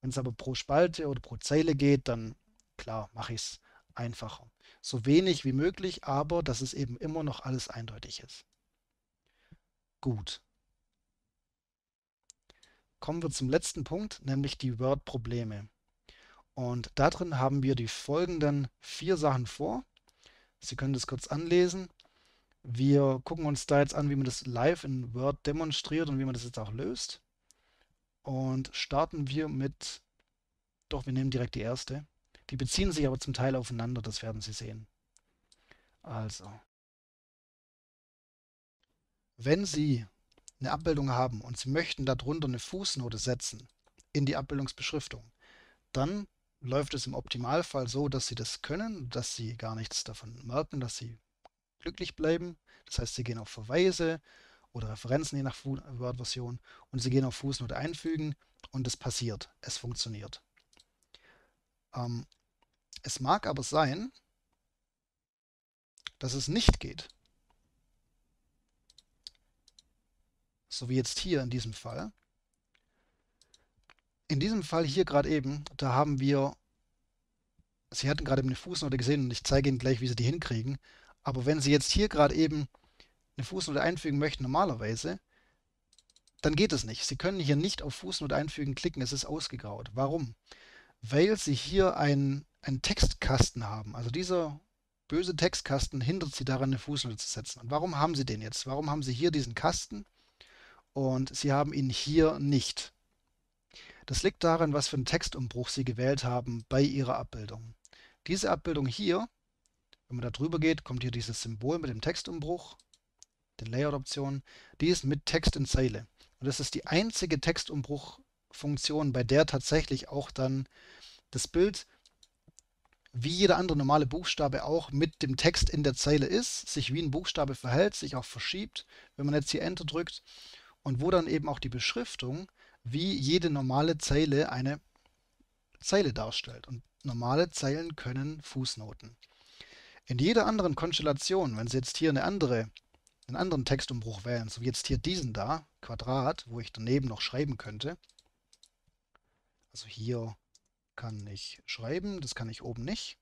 [SPEAKER 1] Wenn es aber pro Spalte oder pro Zeile geht, dann klar, mache ich es einfacher. So wenig wie möglich, aber dass es eben immer noch alles eindeutig ist. Gut. Kommen wir zum letzten Punkt, nämlich die Word-Probleme. Und darin haben wir die folgenden vier Sachen vor. Sie können das kurz anlesen. Wir gucken uns da jetzt an, wie man das live in Word demonstriert und wie man das jetzt auch löst. Und starten wir mit, doch, wir nehmen direkt die erste. Die beziehen sich aber zum Teil aufeinander, das werden Sie sehen. Also, wenn Sie eine Abbildung haben und Sie möchten darunter eine Fußnote setzen in die Abbildungsbeschriftung, dann läuft es im Optimalfall so, dass Sie das können, dass Sie gar nichts davon merken, dass Sie glücklich bleiben. Das heißt, Sie gehen auf Verweise oder Referenzen, je nach Word-Version, und Sie gehen auf Fußnote einfügen und es passiert, es funktioniert. Ähm, es mag aber sein, dass es nicht geht. So wie jetzt hier in diesem Fall. In diesem Fall hier gerade eben, da haben wir, Sie hatten gerade eine Fußnote gesehen und ich zeige Ihnen gleich, wie Sie die hinkriegen. Aber wenn Sie jetzt hier gerade eben eine Fußnote einfügen möchten, normalerweise, dann geht es nicht. Sie können hier nicht auf Fußnote einfügen klicken, es ist ausgegraut. Warum? Weil Sie hier ein einen Textkasten haben. Also dieser böse Textkasten hindert sie daran, eine Fußnote zu setzen. Und warum haben sie den jetzt? Warum haben sie hier diesen Kasten und sie haben ihn hier nicht? Das liegt daran, was für einen Textumbruch sie gewählt haben bei ihrer Abbildung. Diese Abbildung hier, wenn man da drüber geht, kommt hier dieses Symbol mit dem Textumbruch, den Layout-Optionen, die ist mit Text in Zeile. Und das ist die einzige Textumbruch-Funktion, bei der tatsächlich auch dann das Bild wie jeder andere normale Buchstabe auch mit dem Text in der Zeile ist, sich wie ein Buchstabe verhält, sich auch verschiebt, wenn man jetzt hier Enter drückt und wo dann eben auch die Beschriftung wie jede normale Zeile eine Zeile darstellt. Und normale Zeilen können Fußnoten. In jeder anderen Konstellation, wenn Sie jetzt hier eine andere, einen anderen Textumbruch wählen, so wie jetzt hier diesen da, Quadrat, wo ich daneben noch schreiben könnte, also hier kann ich schreiben, das kann ich oben nicht.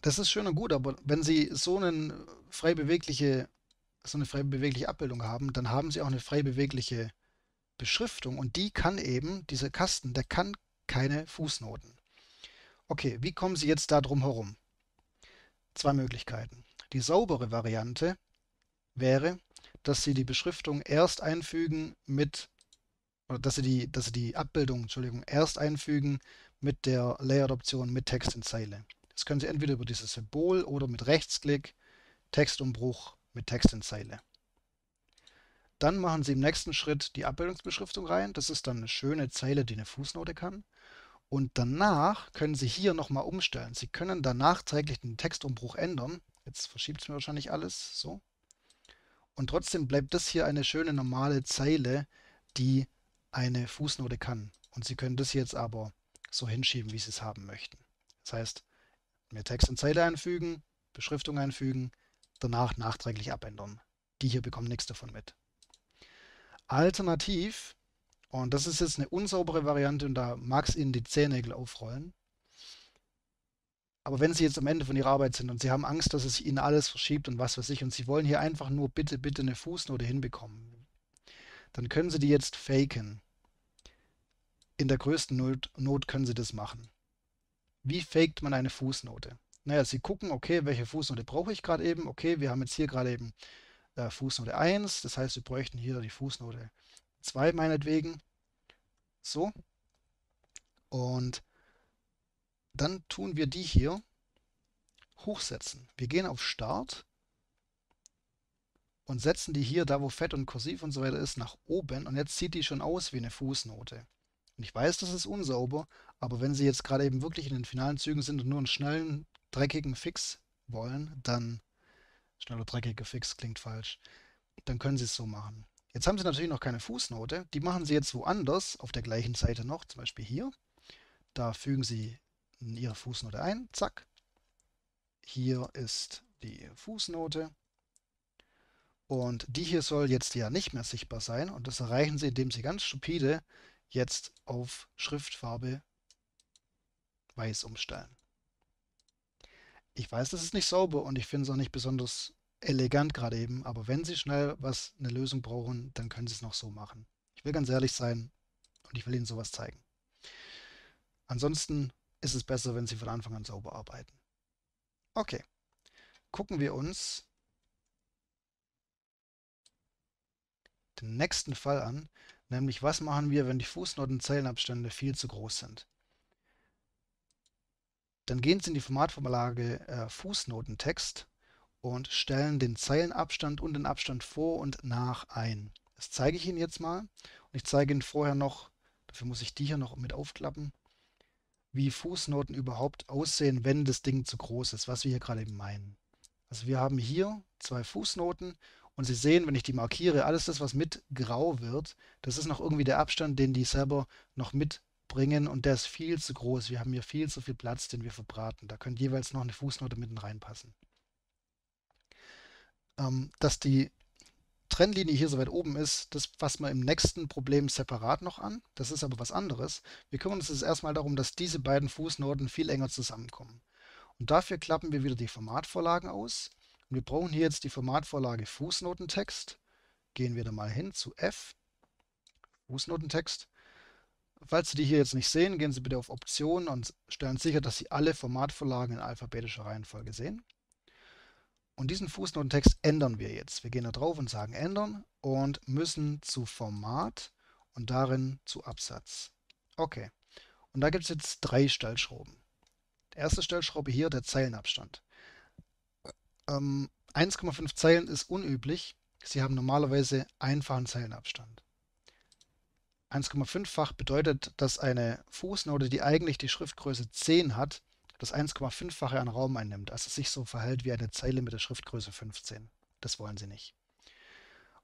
[SPEAKER 1] Das ist schön und gut, aber wenn Sie so, einen äh, frei bewegliche, so eine frei bewegliche Abbildung haben, dann haben Sie auch eine frei bewegliche Beschriftung und die kann eben, dieser Kasten, der kann keine Fußnoten. Okay, wie kommen Sie jetzt da drum herum? Zwei Möglichkeiten. Die saubere Variante wäre, dass Sie die Beschriftung erst einfügen mit dass sie die, dass sie die Abbildung, Entschuldigung, erst einfügen mit der Layout-Option mit Text in Zeile. Das können Sie entweder über dieses Symbol oder mit Rechtsklick Textumbruch mit Text in Zeile. Dann machen Sie im nächsten Schritt die Abbildungsbeschriftung rein. Das ist dann eine schöne Zeile, die eine Fußnote kann. Und danach können Sie hier nochmal umstellen. Sie können dann nachträglich den Textumbruch ändern. Jetzt verschiebt es mir wahrscheinlich alles. So. Und trotzdem bleibt das hier eine schöne normale Zeile, die eine Fußnote kann. Und Sie können das jetzt aber so hinschieben, wie Sie es haben möchten. Das heißt, mehr Text und Zeile einfügen, Beschriftung einfügen, danach nachträglich abändern. Die hier bekommen nichts davon mit. Alternativ, und das ist jetzt eine unsaubere Variante und da mag es Ihnen die Zehennägel aufrollen, aber wenn Sie jetzt am Ende von Ihrer Arbeit sind und Sie haben Angst, dass es Ihnen alles verschiebt und was weiß ich, und Sie wollen hier einfach nur bitte, bitte eine Fußnote hinbekommen, dann können Sie die jetzt faken in der größten Not, Not können sie das machen. Wie faked man eine Fußnote? Naja, sie gucken, okay, welche Fußnote brauche ich gerade eben? Okay, wir haben jetzt hier gerade eben äh, Fußnote 1, das heißt, wir bräuchten hier die Fußnote 2 meinetwegen. So. Und dann tun wir die hier hochsetzen. Wir gehen auf Start und setzen die hier, da wo Fett und Kursiv und so weiter ist, nach oben. Und jetzt sieht die schon aus wie eine Fußnote. Und ich weiß, das ist unsauber, aber wenn sie jetzt gerade eben wirklich in den finalen Zügen sind und nur einen schnellen, dreckigen Fix wollen, dann schneller, dreckiger Fix klingt falsch, dann können sie es so machen. Jetzt haben sie natürlich noch keine Fußnote, die machen sie jetzt woanders, auf der gleichen Seite noch, zum Beispiel hier. Da fügen sie ihre Fußnote ein, zack. Hier ist die Fußnote. Und die hier soll jetzt ja nicht mehr sichtbar sein. Und das erreichen sie, indem sie ganz stupide jetzt auf Schriftfarbe weiß umstellen. Ich weiß, das ist nicht sauber und ich finde es auch nicht besonders elegant gerade eben, aber wenn Sie schnell was eine Lösung brauchen, dann können Sie es noch so machen. Ich will ganz ehrlich sein und ich will Ihnen sowas zeigen. Ansonsten ist es besser, wenn Sie von Anfang an sauber arbeiten. Okay, gucken wir uns den nächsten Fall an. Nämlich, was machen wir, wenn die Fußnoten Zeilenabstände viel zu groß sind? Dann gehen Sie in die Formatvorlage äh, Fußnotentext und stellen den Zeilenabstand und den Abstand vor und nach ein. Das zeige ich Ihnen jetzt mal. Und ich zeige Ihnen vorher noch, dafür muss ich die hier noch mit aufklappen, wie Fußnoten überhaupt aussehen, wenn das Ding zu groß ist, was wir hier gerade eben meinen. Also wir haben hier zwei Fußnoten und Sie sehen, wenn ich die markiere, alles das, was mit grau wird, das ist noch irgendwie der Abstand, den die Server noch mitbringen. Und der ist viel zu groß. Wir haben hier viel zu viel Platz, den wir verbraten. Da könnte jeweils noch eine Fußnote mitten reinpassen. Ähm, dass die Trennlinie hier so weit oben ist, das fassen wir im nächsten Problem separat noch an. Das ist aber was anderes. Wir kümmern uns jetzt erstmal darum, dass diese beiden Fußnoten viel enger zusammenkommen. Und dafür klappen wir wieder die Formatvorlagen aus. Und wir brauchen hier jetzt die Formatvorlage Fußnotentext. Gehen wir da mal hin zu F, Fußnotentext. Falls Sie die hier jetzt nicht sehen, gehen Sie bitte auf Optionen und stellen sicher, dass Sie alle Formatvorlagen in alphabetischer Reihenfolge sehen. Und diesen Fußnotentext ändern wir jetzt. Wir gehen da drauf und sagen ändern und müssen zu Format und darin zu Absatz. Okay. Und da gibt es jetzt drei Stellschrauben. Die erste Stellschraube hier, der Zeilenabstand. Ähm, 1,5 Zeilen ist unüblich. Sie haben normalerweise einfachen Zeilenabstand. 1,5-fach bedeutet, dass eine Fußnote, die eigentlich die Schriftgröße 10 hat, das 1,5-fache an Raum einnimmt, also sich so verhält wie eine Zeile mit der Schriftgröße 15. Das wollen Sie nicht.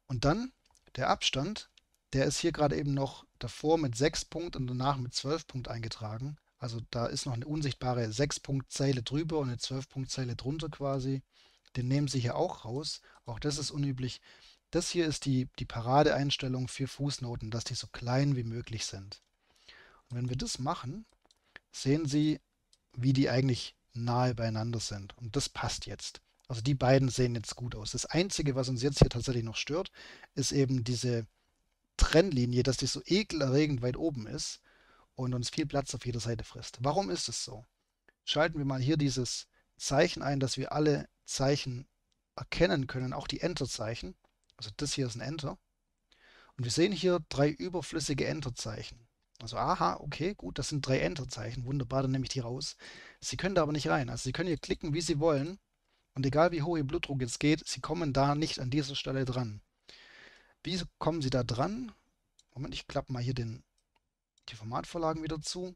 [SPEAKER 1] Und dann der Abstand, der ist hier gerade eben noch davor mit 6 Punkt und danach mit 12 Punkt eingetragen. Also da ist noch eine unsichtbare 6-Punkt-Zeile drüber und eine 12-Punkt-Zeile drunter quasi. Den nehmen sie hier auch raus. Auch das ist unüblich. Das hier ist die, die Paradeeinstellung für Fußnoten, dass die so klein wie möglich sind. Und wenn wir das machen, sehen Sie, wie die eigentlich nahe beieinander sind. Und das passt jetzt. Also die beiden sehen jetzt gut aus. Das Einzige, was uns jetzt hier tatsächlich noch stört, ist eben diese Trennlinie, dass die so ekelerregend weit oben ist und uns viel Platz auf jeder Seite frisst. Warum ist es so? Schalten wir mal hier dieses Zeichen ein, dass wir alle Zeichen erkennen können, auch die Enterzeichen. Also das hier ist ein Enter. Und wir sehen hier drei überflüssige Enterzeichen. Also aha, okay, gut, das sind drei Enterzeichen. Wunderbar, dann nehme ich die raus. Sie können da aber nicht rein. Also Sie können hier klicken, wie Sie wollen. Und egal wie hoch Ihr Blutdruck jetzt geht, Sie kommen da nicht an dieser Stelle dran. Wie kommen Sie da dran? Moment, ich klappe mal hier den, die Formatvorlagen wieder zu.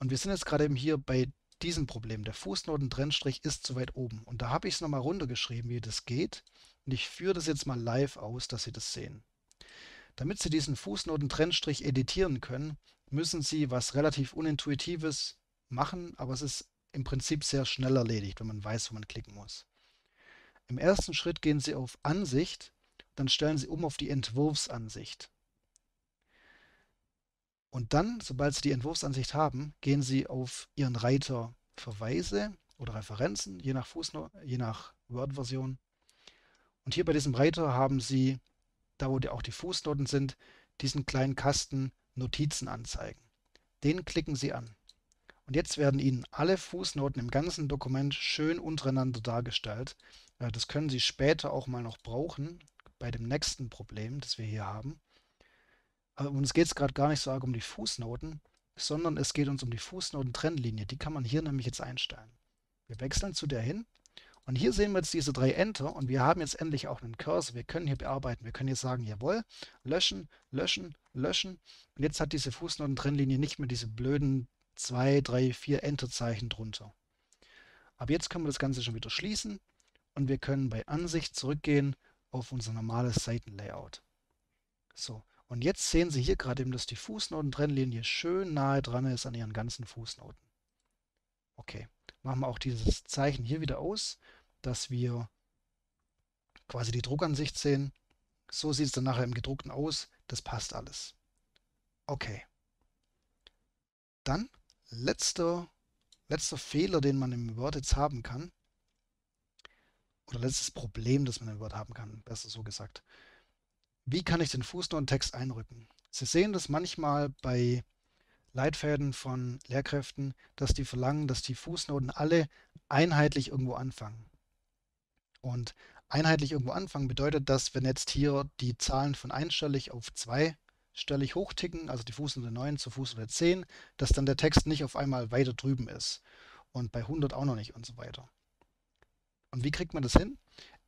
[SPEAKER 1] Und wir sind jetzt gerade eben hier bei diesem Problem. Der Fußnoten-Trennstrich ist zu weit oben. Und da habe ich es nochmal runtergeschrieben, wie das geht. Und ich führe das jetzt mal live aus, dass Sie das sehen. Damit Sie diesen Fußnoten-Trennstrich editieren können, müssen Sie was relativ Unintuitives machen, aber es ist im Prinzip sehr schnell erledigt, wenn man weiß, wo man klicken muss. Im ersten Schritt gehen Sie auf Ansicht, dann stellen Sie um auf die Entwurfsansicht. Und dann, sobald Sie die Entwurfsansicht haben, gehen Sie auf Ihren Reiter Verweise oder Referenzen, je nach Fußnote, je nach Word-Version. Und hier bei diesem Reiter haben Sie, da wo die auch die Fußnoten sind, diesen kleinen Kasten Notizen anzeigen. Den klicken Sie an. Und jetzt werden Ihnen alle Fußnoten im ganzen Dokument schön untereinander dargestellt. Äh, das können Sie später auch mal noch brauchen bei dem nächsten Problem, das wir hier haben äh, uns geht es gerade gar nicht so arg um die Fußnoten, sondern es geht uns um die Fußnoten-Trennlinie. Die kann man hier nämlich jetzt einstellen. Wir wechseln zu der hin und hier sehen wir jetzt diese drei Enter und wir haben jetzt endlich auch einen Cursor. Wir können hier bearbeiten. Wir können jetzt sagen, jawohl, löschen, löschen, löschen. Und jetzt hat diese Fußnoten-Trennlinie nicht mehr diese blöden 2, 3, 4 Enter-Zeichen drunter. Aber jetzt können wir das Ganze schon wieder schließen und wir können bei Ansicht zurückgehen auf unser normales Seitenlayout. So, und jetzt sehen Sie hier gerade eben, dass die Fußnotentrennlinie schön nahe dran ist an Ihren ganzen Fußnoten. Okay, machen wir auch dieses Zeichen hier wieder aus, dass wir quasi die Druckansicht sehen. So sieht es dann nachher im gedruckten aus. Das passt alles. Okay. Dann letzter, letzter Fehler, den man im Word jetzt haben kann. Oder letztes Problem, das man im Word haben kann, besser so gesagt wie kann ich den Fußnotentext einrücken? Sie sehen das manchmal bei Leitfäden von Lehrkräften, dass die verlangen, dass die Fußnoten alle einheitlich irgendwo anfangen. Und einheitlich irgendwo anfangen bedeutet, dass wenn jetzt hier die Zahlen von einstellig auf zweistellig hochticken, also die Fußnote 9 zu Fußnote 10, dass dann der Text nicht auf einmal weiter drüben ist und bei 100 auch noch nicht und so weiter. Und wie kriegt man das hin?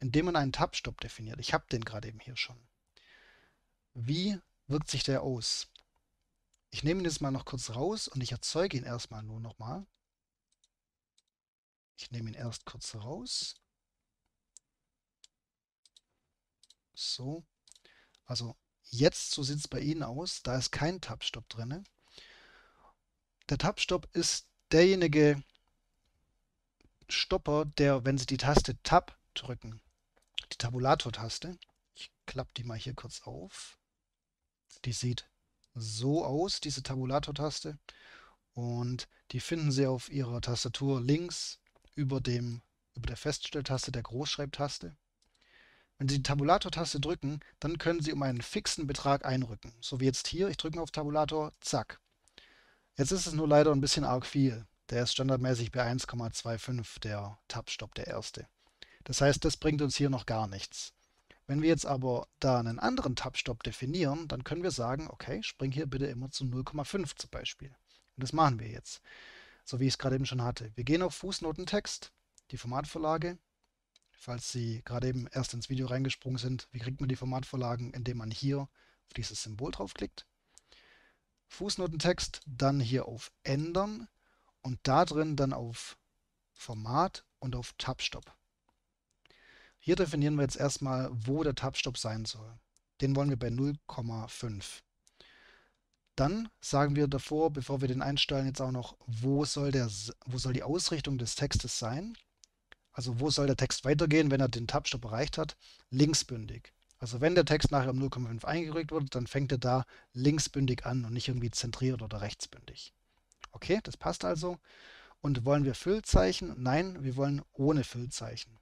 [SPEAKER 1] Indem man einen Tab-Stop definiert. Ich habe den gerade eben hier schon. Wie wirkt sich der aus? Ich nehme ihn jetzt mal noch kurz raus und ich erzeuge ihn erstmal nur noch mal. Ich nehme ihn erst kurz raus. So. Also jetzt, so sieht es bei Ihnen aus, da ist kein Tabstopp drin. Der Tabstopp ist derjenige Stopper, der, wenn Sie die Taste Tab drücken, die Tabulator-Taste, ich klappe die mal hier kurz auf, die sieht so aus, diese Tabulator-Taste. Und die finden Sie auf Ihrer Tastatur links über, dem, über der Feststelltaste der Großschreibtaste. Wenn Sie die Tabulator-Taste drücken, dann können Sie um einen fixen Betrag einrücken. So wie jetzt hier, ich drücke auf Tabulator, zack. Jetzt ist es nur leider ein bisschen arg viel. Der ist standardmäßig bei 1,25, der Tab-Stop, der erste. Das heißt, das bringt uns hier noch gar nichts. Wenn wir jetzt aber da einen anderen Tab-Stop definieren, dann können wir sagen, okay, spring hier bitte immer zu 0,5 zum Beispiel. Und das machen wir jetzt, so wie ich es gerade eben schon hatte. Wir gehen auf Fußnotentext, die Formatvorlage. Falls Sie gerade eben erst ins Video reingesprungen sind, wie kriegt man die Formatvorlagen? Indem man hier auf dieses Symbol draufklickt. Fußnotentext, dann hier auf Ändern und da drin dann auf Format und auf Tab-Stop. Hier definieren wir jetzt erstmal, wo der tab sein soll. Den wollen wir bei 0,5. Dann sagen wir davor, bevor wir den einstellen, jetzt auch noch, wo soll, der, wo soll die Ausrichtung des Textes sein. Also wo soll der Text weitergehen, wenn er den tab erreicht hat? Linksbündig. Also wenn der Text nachher um 0,5 eingerückt wird, dann fängt er da linksbündig an und nicht irgendwie zentriert oder rechtsbündig. Okay, das passt also. Und wollen wir Füllzeichen? Nein, wir wollen ohne Füllzeichen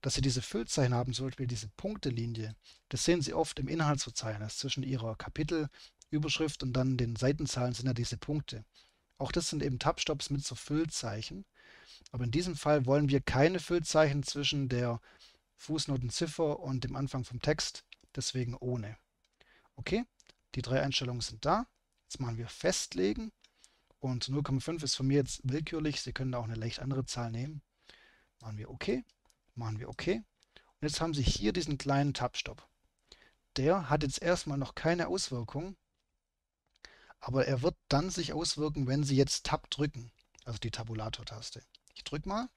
[SPEAKER 1] dass Sie diese Füllzeichen haben, zum Beispiel diese Punktelinie, das sehen Sie oft im Inhaltsverzeichnis zwischen Ihrer Kapitelüberschrift und dann den Seitenzahlen sind ja diese Punkte. Auch das sind eben Tabstops mit so Füllzeichen. Aber in diesem Fall wollen wir keine Füllzeichen zwischen der Fußnotenziffer und dem Anfang vom Text, deswegen ohne. Okay, die drei Einstellungen sind da. Jetzt machen wir Festlegen und 0,5 ist von mir jetzt willkürlich. Sie können auch eine leicht andere Zahl nehmen. Machen wir OK. Machen wir OK. Und jetzt haben Sie hier diesen kleinen Tab-Stop. Der hat jetzt erstmal noch keine Auswirkung, aber er wird dann sich auswirken, wenn Sie jetzt Tab drücken, also die Tabulator-Taste. Ich drücke mal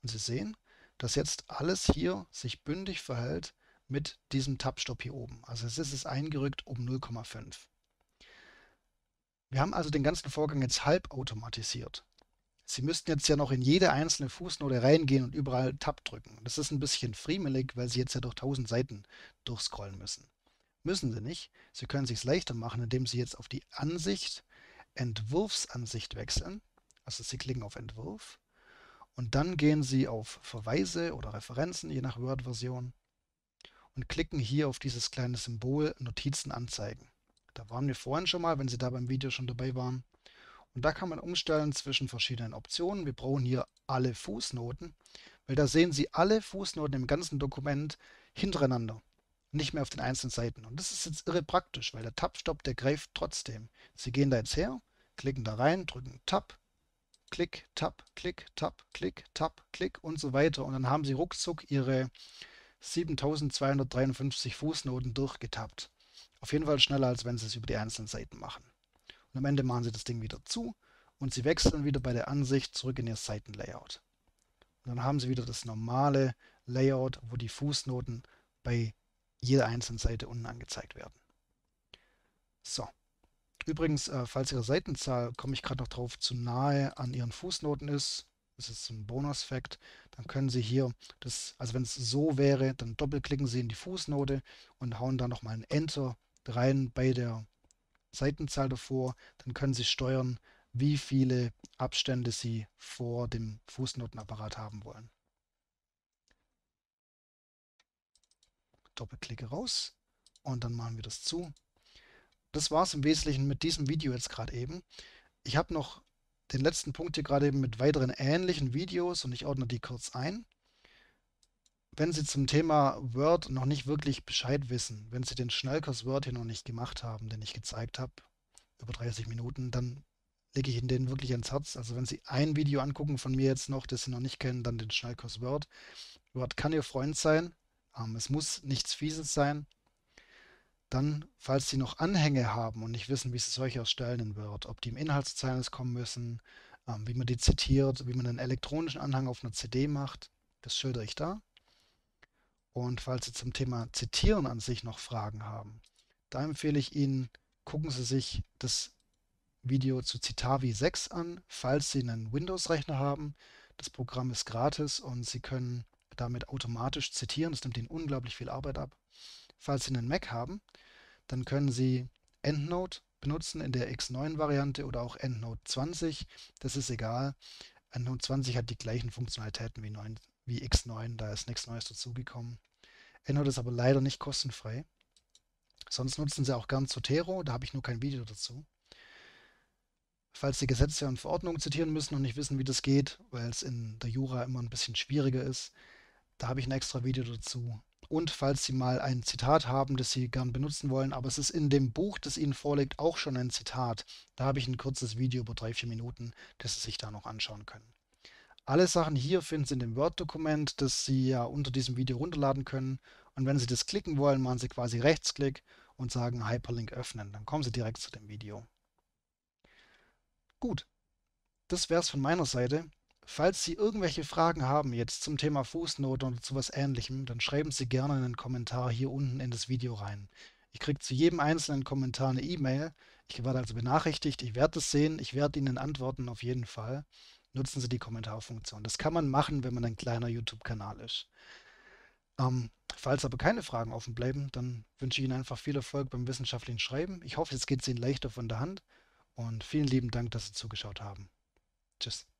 [SPEAKER 1] und Sie sehen, dass jetzt alles hier sich bündig verhält mit diesem Tab-Stop hier oben. Also es ist es eingerückt um 0,5. Wir haben also den ganzen Vorgang jetzt halb automatisiert. Sie müssten jetzt ja noch in jede einzelne Fußnote reingehen und überall Tab drücken. Das ist ein bisschen friemelig, weil Sie jetzt ja durch tausend Seiten durchscrollen müssen. Müssen Sie nicht. Sie können es sich leichter machen, indem Sie jetzt auf die Ansicht, Entwurfsansicht wechseln. Also Sie klicken auf Entwurf und dann gehen Sie auf Verweise oder Referenzen, je nach Word-Version und klicken hier auf dieses kleine Symbol Notizen anzeigen. Da waren wir vorhin schon mal, wenn Sie da beim Video schon dabei waren. Und da kann man umstellen zwischen verschiedenen Optionen. Wir brauchen hier alle Fußnoten, weil da sehen Sie alle Fußnoten im ganzen Dokument hintereinander, nicht mehr auf den einzelnen Seiten. Und das ist jetzt irre praktisch, weil der tab stop der greift trotzdem. Sie gehen da jetzt her, klicken da rein, drücken Tab, Klick, Tab, Klick, Tab, Klick, Tab, Klick und so weiter. Und dann haben Sie ruckzuck Ihre 7253 Fußnoten durchgetappt. Auf jeden Fall schneller, als wenn Sie es über die einzelnen Seiten machen. Und am Ende machen Sie das Ding wieder zu und Sie wechseln wieder bei der Ansicht zurück in Ihr Seitenlayout. Und dann haben Sie wieder das normale Layout, wo die Fußnoten bei jeder einzelnen Seite unten angezeigt werden. So. Übrigens, äh, falls Ihre Seitenzahl, komme ich gerade noch drauf, zu nahe an Ihren Fußnoten ist, das ist ein Bonus-Fact, dann können Sie hier, das, also wenn es so wäre, dann doppelklicken Sie in die Fußnote und hauen da nochmal ein Enter rein bei der Seitenzahl davor, dann können Sie steuern, wie viele Abstände Sie vor dem Fußnotenapparat haben wollen. Doppelklicke raus und dann machen wir das zu. Das war es im Wesentlichen mit diesem Video jetzt gerade eben. Ich habe noch den letzten Punkt hier gerade eben mit weiteren ähnlichen Videos und ich ordne die kurz ein wenn Sie zum Thema Word noch nicht wirklich Bescheid wissen, wenn Sie den Schnellkurs Word hier noch nicht gemacht haben, den ich gezeigt habe, über 30 Minuten, dann lege ich Ihnen den wirklich ans Herz. Also wenn Sie ein Video angucken von mir jetzt noch, das Sie noch nicht kennen, dann den Schnellkurs Word. Word kann Ihr Freund sein. Ähm, es muss nichts Fieses sein. Dann, falls Sie noch Anhänge haben und nicht wissen, wie Sie solche erstellen in Word, ob die im Inhaltszeilen kommen müssen, ähm, wie man die zitiert, wie man einen elektronischen Anhang auf einer CD macht, das schildere ich da. Und falls Sie zum Thema Zitieren an sich noch Fragen haben, da empfehle ich Ihnen, gucken Sie sich das Video zu Citavi 6 an, falls Sie einen Windows-Rechner haben. Das Programm ist gratis und Sie können damit automatisch zitieren. Das nimmt Ihnen unglaublich viel Arbeit ab. Falls Sie einen Mac haben, dann können Sie EndNote benutzen in der X9-Variante oder auch EndNote 20. Das ist egal. EndNote 20 hat die gleichen Funktionalitäten wie 9, wie X9, da ist nichts Neues dazugekommen. Endnote ist aber leider nicht kostenfrei. Sonst nutzen sie auch gern Zotero, da habe ich nur kein Video dazu. Falls Sie Gesetze und Verordnungen zitieren müssen und nicht wissen, wie das geht, weil es in der Jura immer ein bisschen schwieriger ist, da habe ich ein extra Video dazu. Und falls Sie mal ein Zitat haben, das Sie gern benutzen wollen, aber es ist in dem Buch, das Ihnen vorliegt, auch schon ein Zitat, da habe ich ein kurzes Video über drei, vier Minuten, das Sie sich da noch anschauen können. Alle Sachen hier finden Sie in dem Word-Dokument, das Sie ja unter diesem Video runterladen können. Und wenn Sie das klicken wollen, machen Sie quasi Rechtsklick und sagen Hyperlink öffnen. Dann kommen Sie direkt zu dem Video. Gut, das wäre es von meiner Seite. Falls Sie irgendwelche Fragen haben jetzt zum Thema Fußnoten oder zu was ähnlichem, dann schreiben Sie gerne einen Kommentar hier unten in das Video rein. Ich kriege zu jedem einzelnen Kommentar eine E-Mail. Ich werde also benachrichtigt, ich werde es sehen, ich werde Ihnen antworten auf jeden Fall nutzen Sie die Kommentarfunktion. Das kann man machen, wenn man ein kleiner YouTube-Kanal ist. Ähm, falls aber keine Fragen offen bleiben, dann wünsche ich Ihnen einfach viel Erfolg beim wissenschaftlichen Schreiben. Ich hoffe, jetzt geht es Ihnen leichter von der Hand und vielen lieben Dank, dass Sie zugeschaut haben. Tschüss.